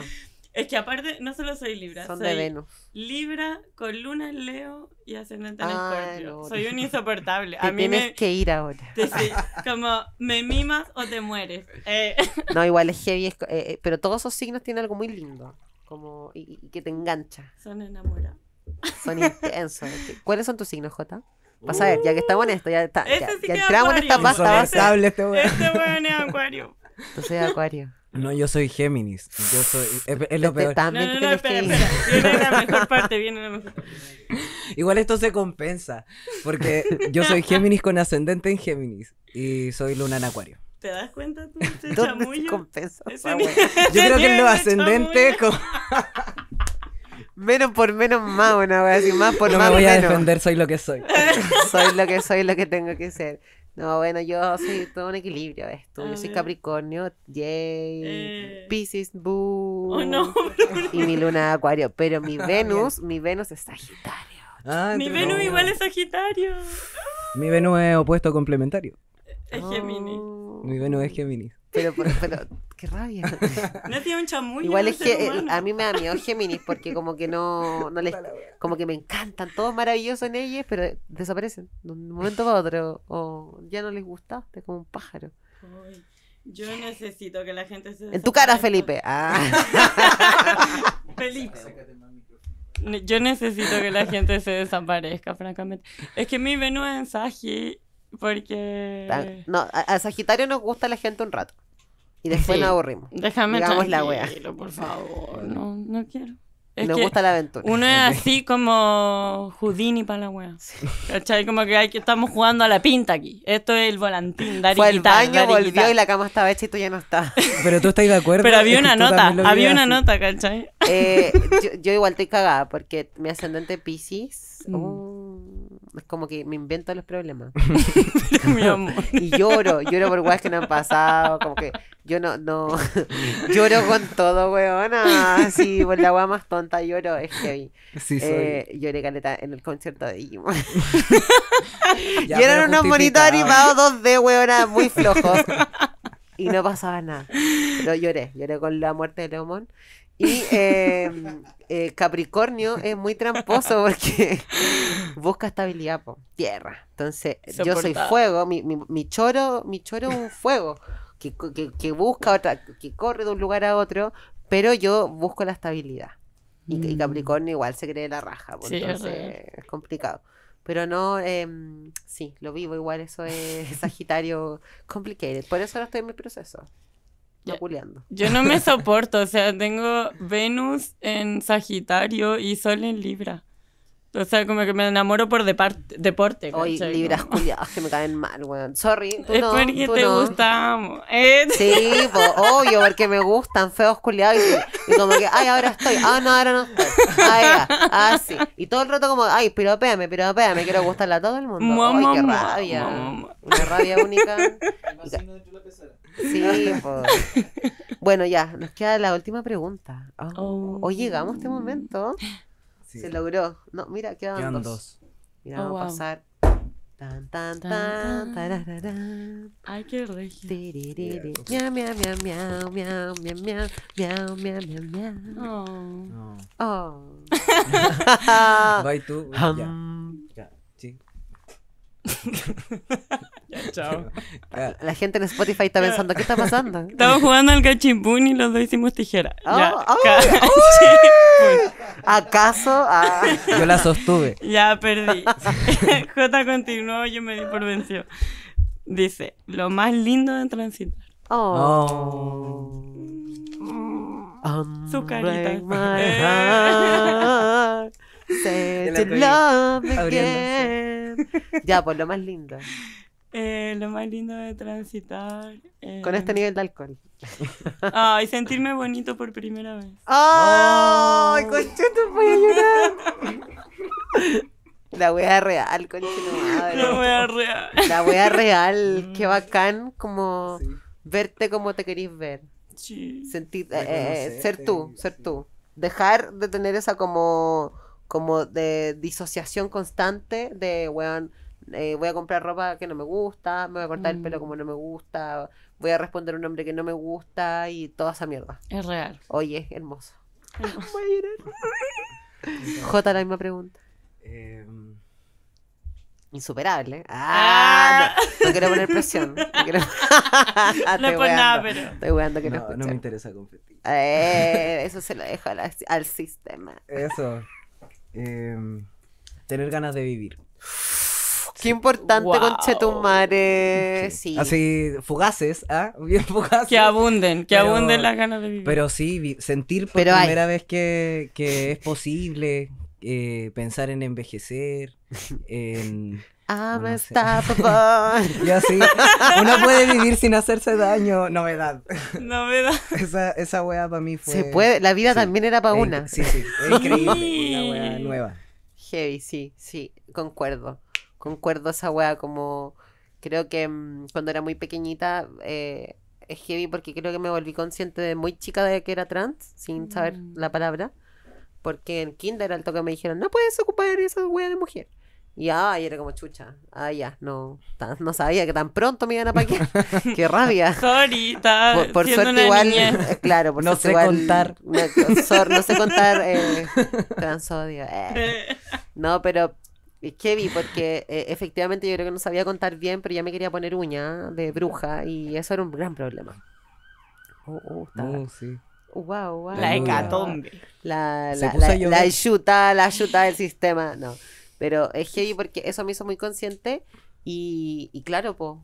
Es que aparte, no solo soy Libra, Son soy de Venus. Libra con Luna en Leo y ascendente en ah, Escorpio. Soy un insoportable. Te a mí tienes que ir ahora. Te, sí, como, me mimas o te mueres. Eh. No, igual es heavy, eh, eh, pero todos esos signos tienen algo muy lindo como y, que te engancha. Son enamorados. Son intensos. ¿Cuáles son tus signos, Jota? Vas a ver, ya que uh. estamos en esto, ya, está, ya, sí ya entramos en esta Este, este bueno es acuario. Entonces, acuario. No, yo soy Géminis. Yo soy. Es, lo peor. No, no, no, espera, espera. Viene la mejor parte, viene Igual esto se compensa. Porque yo soy Géminis con ascendente en Géminis. Y soy luna en Acuario. ¿Te das cuenta tú? ¿Dónde chamullo? se ah, yo creo que en lo ascendente. menos por menos más, una vez y Más por menos. más. No me voy a defender, soy lo que soy. soy lo que soy, lo que tengo que ser. No, bueno, yo soy todo un equilibrio esto. yo soy Capricornio, Jay, Pisces, Boo. y mi luna Acuario. Pero mi ah, Venus, mi Venus es Sagitario. Ah, mi Venus igual es Sagitario. Mi Venus es opuesto complementario. Es Gemini. Oh. Mi Venus es Gemini. Pero, pero, qué rabia. No tiene un chamuyo. Igual es que eh, a mí me da miedo Géminis porque como que no, les, como que me encantan, todos maravillosos en ellos, pero desaparecen de un momento para otro o ya no les gustaste como un pájaro. yo necesito que la gente se... En tu cara, Felipe. Ah. Felipe. Yo necesito que la gente se desaparezca, francamente. Es que mi mí en Sagi porque... Ah, no, a Sagitario nos gusta la gente un rato. Y después nos aburrimos. Déjame Digamos la wea. por favor. No, no quiero. Es nos gusta la aventura. Uno es así como Houdini para la wea. ¿Cachai? Como que, estamos jugando a la pinta aquí. Esto es el volantín. Dar Fue al baño, volvió y la cama estaba hecha y tú ya no estás Pero tú estás de acuerdo. Pero había una nota, había una nota, ¿cachai? Eh, yo, igual estoy cagada porque mi ascendente Pisces. Mm. Oh, es como que me invento los problemas. Y lloro, lloro por weas que no han pasado, como que yo no, no, lloro con todo, weona, Sí, por la wea más tonta lloro, es que eh, lloré caleta en el concierto de Digimon. y eran unos monitos ¿eh? animados 2D, weona, muy flojos. Y no pasaba nada. Pero lloré, lloré con la muerte de Leomón. Em, eh, Capricornio es muy tramposo porque busca estabilidad, Por tierra. Entonces, yo soy fuego, mi, choro, es un fuego que, busca otra, que corre de un lugar a otro, pero yo busco la estabilidad. Y, mm. Capricornio igual se cree la raja, entonces es, complicado. Pero no, em, sí, lo vivo igual, eso es Sagitario complicated. Por eso ahora estoy en mi proceso. Yo no me soporto, o sea, tengo Venus en Sagitario y Sol en Libra. O sea, como que me enamoro por deporte. Hoy libras culiadas que me caen mal, weón. Sorry. Tú es no, porque te gustamos. Sí, obvio, porque me gustan feos culiados. Y, como que, ay, ahora estoy. Ah, no, ahora no estoy. Ah, ah, y todo el rato como, ay, piropeame, Me quiero gustarle a todo el mundo. ay, qué rabia. Una rabia única. Sí, Bueno, ya, nos queda la última pregunta. Hoy llegamos a este momento. Se logró. No, mira, quedan, dos. Mira, vamos a pasar. Ay, qué regio. Miau, miau, miau, miau, miau, miau, miau, miau, Oh. Oh. Bye tú. Ya chao. La gente en Spotify está pensando, ¿qué está pasando? Estamos jugando al cachimpún y los dos hicimos tijera. ¿Acaso? Yo la sostuve. Ya perdí. J continuó, yo me di por vencido. Dice, lo más lindo de transitar. Oh. Su carita. Ya, pues lo más lindo. Eh, lo más lindo de transitar. Con este eh, nivel de alcohol. Ay, sentirme bonito por primera vez. ¡Ay, voy a llorar! La wea real, conchito La wea real. La wea real. Qué bacán como verte como te querís ver. Sí. Sentir, eh, ser tú, ser tú. Dejar de tener esa como como de disociación constante de, weón, eh, voy a comprar ropa que no me gusta, me voy a cortar el pelo mm. como no me gusta, voy a responder un hombre que no me gusta y toda esa mierda. Es real. Oye, hermoso. hermoso. J, la misma pregunta. Em. Insuperable. Ah. Ah, no, quiero poner presión. No, quiero... nada, pero. no, me interesa competir. Eh, eso se lo dejo al sistema. Eso. Em, tener ganas de vivir. Qué importante, con Chetumare Así, fugaces, ¿ah? Bien fugaces. Que abunden, que abunden las ganas de vivir. Pero sí, sentir por primera vez que, es posible, eh, pensar en envejecer, en me está Uno puede vivir sin hacerse daño. Novedad. Novedad. Esa, esa wea para mí fue. Se puede. La vida también era para una. Sí, sí. una wea nueva. Heavy, sí, sí. Concuerdo. Concuerdo esa wea como. Creo que mm, cuando era muy pequeñita. Eh, es heavy porque creo que me volví consciente de muy chica de que era trans, sin saber mm. la palabra. Porque en kinder al toque me dijeron, no puedes ocupar esa wea de mujer. Y ay, era como chucha. Ah, ya, no, tan, no sabía que tan pronto me iban a paquear. Qué rabia. Sorry, Por, suerte igual, eh, claro, por no sé contar. No, sé contar eh, transodio. Eh. No, pero Es que vi porque eh, efectivamente yo creo que no sabía contar bien, pero ya me quería poner uña de bruja y eso era un gran problema. Oh, oh, oh sí. wow, La hecatombe. La, la, la, la, yuta, la yuta del sistema. No. Pero es heavy porque eso me hizo muy consciente y, claro, pues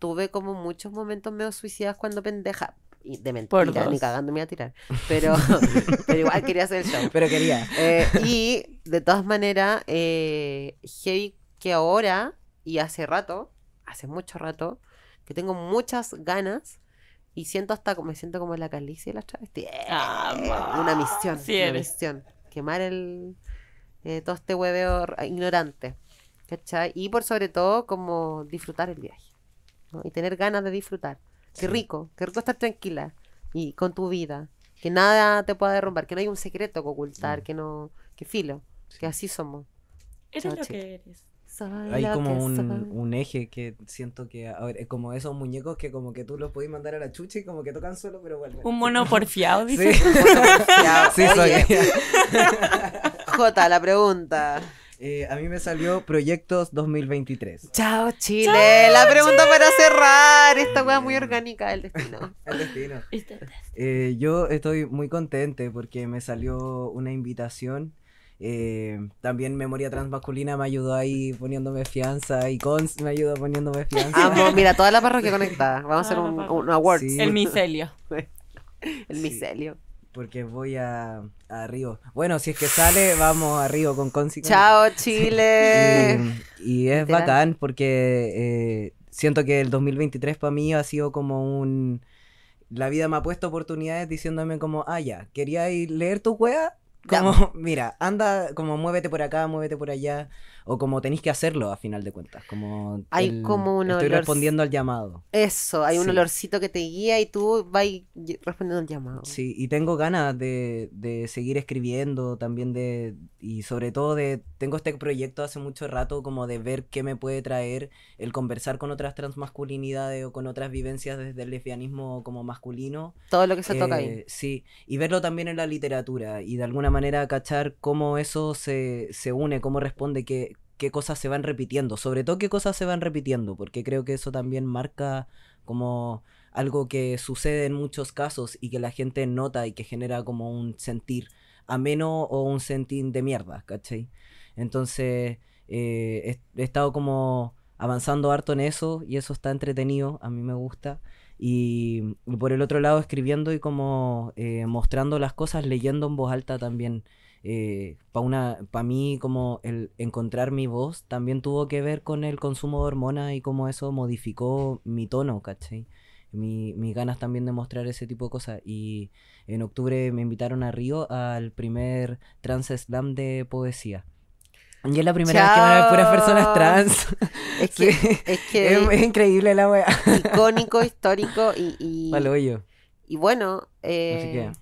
tuve como muchos momentos medio suicidas cuando pendeja. de mentira, ni cagándome a tirar. Pero, pero igual quería hacer el show. Pero quería. Eh, y de todas maneras, eh, heavy que ahora y hace rato, hace mucho rato, que tengo muchas ganas y siento hasta, me siento como la calicia y la travestis. Ah, una misión, una misión. Quemar el, eh, todo este hueveo ignorante. ¿Cachai? Y por sobre todo, como disfrutar el viaje. ¿no? Y tener ganas de disfrutar. Qué rico, qué rico estar tranquila y con tu vida. Que nada te pueda derrumbar, que no hay un secreto que ocultar, mm. que no. que filo, que así somos. Eres lo que eres. hay como un, eje que siento que a ver, como esos muñecos que como que tú los podés mandar a la chucha y como que tocan solo pero bueno. Un mono porfiado, dice. Sí, sí soy. J, la pregunta. Eh, a mí me salió Proyectos 2023. Chao, Chile. la pregunta para cerrar. Esta weá muy orgánica del destino. el destino. Eh, yo estoy muy contente porque me salió una invitación. Eh, también Memoria Transmasculina me ayudó ahí poniéndome fianza y Cons me ayudó poniéndome fianza. mira, toda la parroquia conectada. Vamos a hacer un, award. El micelio. El micelio. Porque voy a, arriba. Río. Bueno, si es que sale, vamos a Río con Consi. Chao, Chile. y, es bacán porque eh, siento que el 2023 para mí ha sido como un... La vida me ha puesto oportunidades diciéndome como, ah, ya, quería ir leer tu wea? Como, mira, anda, como muévete por acá, muévete por allá o como tenéis que hacerlo a final de cuentas. Como hay como un Estoy respondiendo al llamado. Eso, hay un olorcito que te guía y tú vas respondiendo al llamado. Sí, y tengo ganas de, seguir escribiendo también de, y sobre todo de, tengo este proyecto hace mucho rato como de ver qué me puede traer el conversar con otras transmasculinidades o con otras vivencias desde el lesbianismo como masculino. Todo lo que se toca ahí. Eh, sí, y verlo también en la literatura y de alguna manera cachar cómo eso se, se une, cómo responde, que qué cosas se van repitiendo, sobre todo qué cosas se van repitiendo, porque creo que eso también marca como algo que sucede en muchos casos y que la gente nota y que genera como un sentir ameno o un sentir de mierda, ¿cachai? Entonces eh, he, estado como avanzando harto en eso y eso está entretenido, a mí me gusta. Y, por el otro lado escribiendo y como eh, mostrando las cosas, leyendo en voz alta también eh, para mí como el encontrar mi voz también tuvo que ver con el consumo de hormonas y cómo eso modificó mi tono, ¿cachai? Mi, mis ganas también de mostrar ese tipo de cosas. Y en octubre me invitaron a Río al primer Trans Slam de poesía. Y es la primera vez que van a ver puras personas trans. Es que, es, increíble la wea. Icónico, histórico y. y... y bueno. Así que, eh,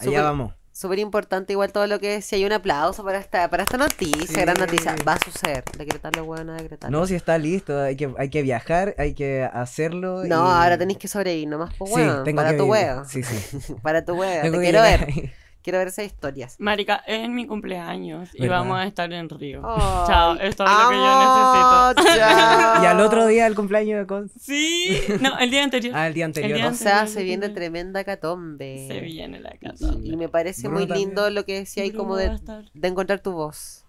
allá vamos súper importante igual todo lo que es. Si hay un aplauso para esta, para esta noticia, gran noticia, va a suceder. Decretarlo, bueno, decretarlo. No, si está listo, hay que, hay que viajar, hay que hacerlo. No, ahora tenéis que sobrevivir nomás, pues bueno, para, tu weón, Sí, tu huevo. Sí, sí. para tu huevo, te quiero ver. Quiero ver esas historias. Marica, es mi cumpleaños y vamos a estar en Río. Oh, chao, esto es lo que yo necesito. Chao. y al otro día el cumpleaños de Con Sí, no, el día anterior. ah, el día anterior. o sea, se viene tremenda catombe. Se viene la catombe. Y me parece muy lindo lo que decía ahí como de, de encontrar tu voz.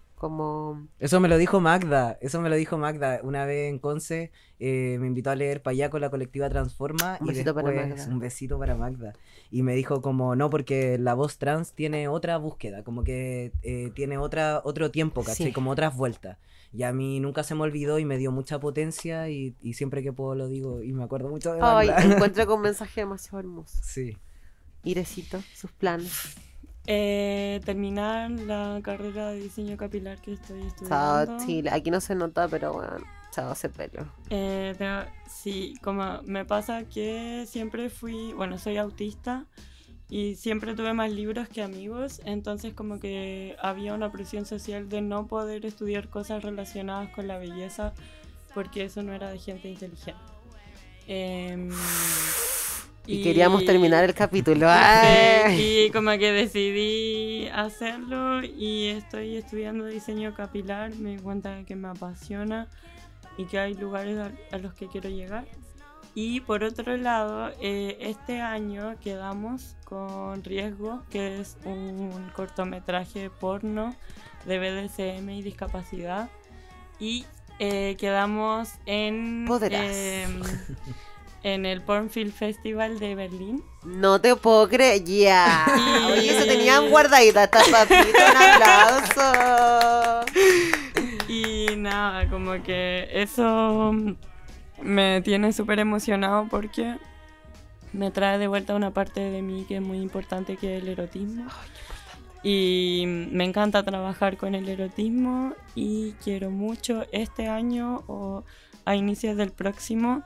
Eso me lo dijo Magda, eso me lo dijo Magda. Una vez en Conce eh, me invitó a leer para allá con la colectiva Transforma. Un besito y para Magda. Un besito para Magda. Y me dijo como, no, porque la voz trans tiene otra búsqueda, como que eh, tiene otra, otro tiempo, casi Como otras vueltas. Y a mí nunca se me olvidó y me dio mucha potencia y, siempre que puedo lo digo y me acuerdo mucho de Magda. Ay, encuentro con un mensaje demasiado hermoso. Sí. Irecito, sus planes. Eh, terminar la carrera de diseño capilar que estoy estudiando. Chao, Aquí no se nota, pero bueno, chao, ese pelo. Eh, sí, como me pasa que siempre fui, bueno, soy autista y siempre tuve más libros que amigos, entonces como que había una presión social de no poder estudiar cosas relacionadas con la belleza porque eso no era de gente inteligente. Eh, y, queríamos terminar el capítulo. y como que decidí hacerlo y estoy estudiando diseño capilar, me di cuenta que me apasiona y que hay lugares a, los que quiero llegar. Y por otro lado, eh, este año quedamos con Riesgo, que es un cortometraje porno de BDSM y discapacidad. Y eh, quedamos en... Poderás. Em, en el Pornfield Festival de Berlín. No te puedo creer, ya. Y... Oye, se tenían guardaditas estas papitas, un aplauso. Y nada, como que eso me tiene súper emocionado porque me trae de vuelta una parte de mí que es muy importante, que es el erotismo. Y me encanta trabajar con el erotismo y quiero mucho este año o a inicios del próximo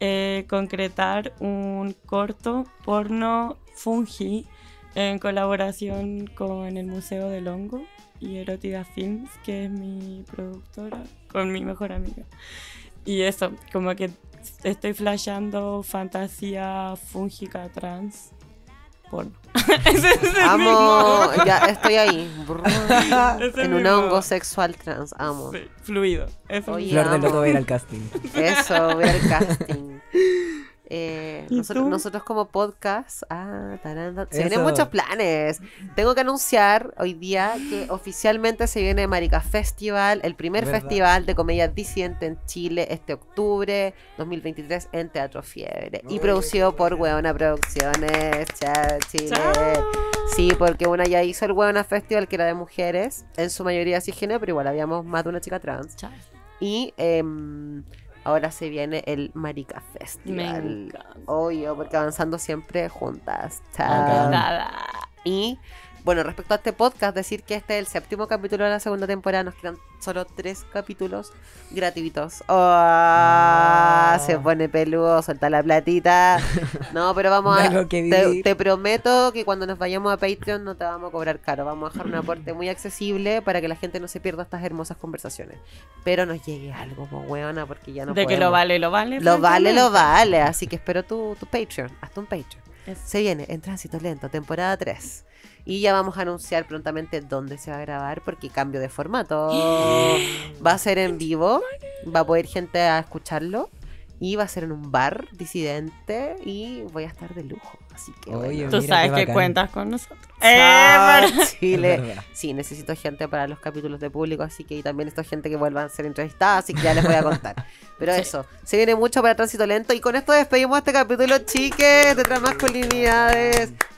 eh, concretar un corto porno Fungi en colaboración con el Museo del Hongo y Erotida Films, que es mi productora, con mi mejor amiga. Y eso, como que estoy flashando fantasía fúngica trans porno. ese es el amo, ya estoy ahí. es en un hongo sexual trans, amo. Sí, fluido. Flor del de Loto va a ir al casting. Eso, voy al casting. Eh, nosotros, como podcast, ah, se vienen muchos planes. Tengo que anunciar hoy día que oficialmente se viene Marica Festival, el primer festival de comedia disidente en Chile este octubre 2023 en Teatro Fiebre y producido por Hueona Producciones. Chao, Chile. Sí, porque una ya hizo el Hueona Festival que era de mujeres, en su mayoría cisgénero, pero igual habíamos más de una chica trans. Y em, ahora se viene el Marica Festival. Oye, porque avanzando siempre juntas. Chao. Y bueno, respecto a este podcast, decir que este es el séptimo capítulo de la segunda temporada. Nos quedan solo tres capítulos gratuitos. Oh, ah. Se pone peludo, suelta la platita. No, pero vamos a. Te, te, prometo que cuando nos vayamos a Patreon no te vamos a cobrar caro. Vamos a dejar un aporte muy accesible para que la gente no se pierda estas hermosas conversaciones. Pero nos llegue algo, como porque ya no De que lo vale, lo vale. Lo vale, lo vale. Así que espero tu, tu Patreon. Hasta un Patreon. Se viene en Tránsito Lento, temporada 3. Y ya vamos a anunciar prontamente dónde se va a grabar, porque cambio de formato. Va a ser en vivo, va a poder gente a escucharlo. Y va a ser en un bar disidente y voy a estar de lujo. Así que Tú sabes que cuentas con nosotros. ¡Eh, Chile. Sí, necesito gente para los capítulos de público, así que también esto gente que vuelva a ser entrevistada, así que ya les voy a contar. Pero eso, se viene mucho para Tránsito Lento y con esto despedimos este capítulo, chiques, de Transmasculinidades. masculinidades.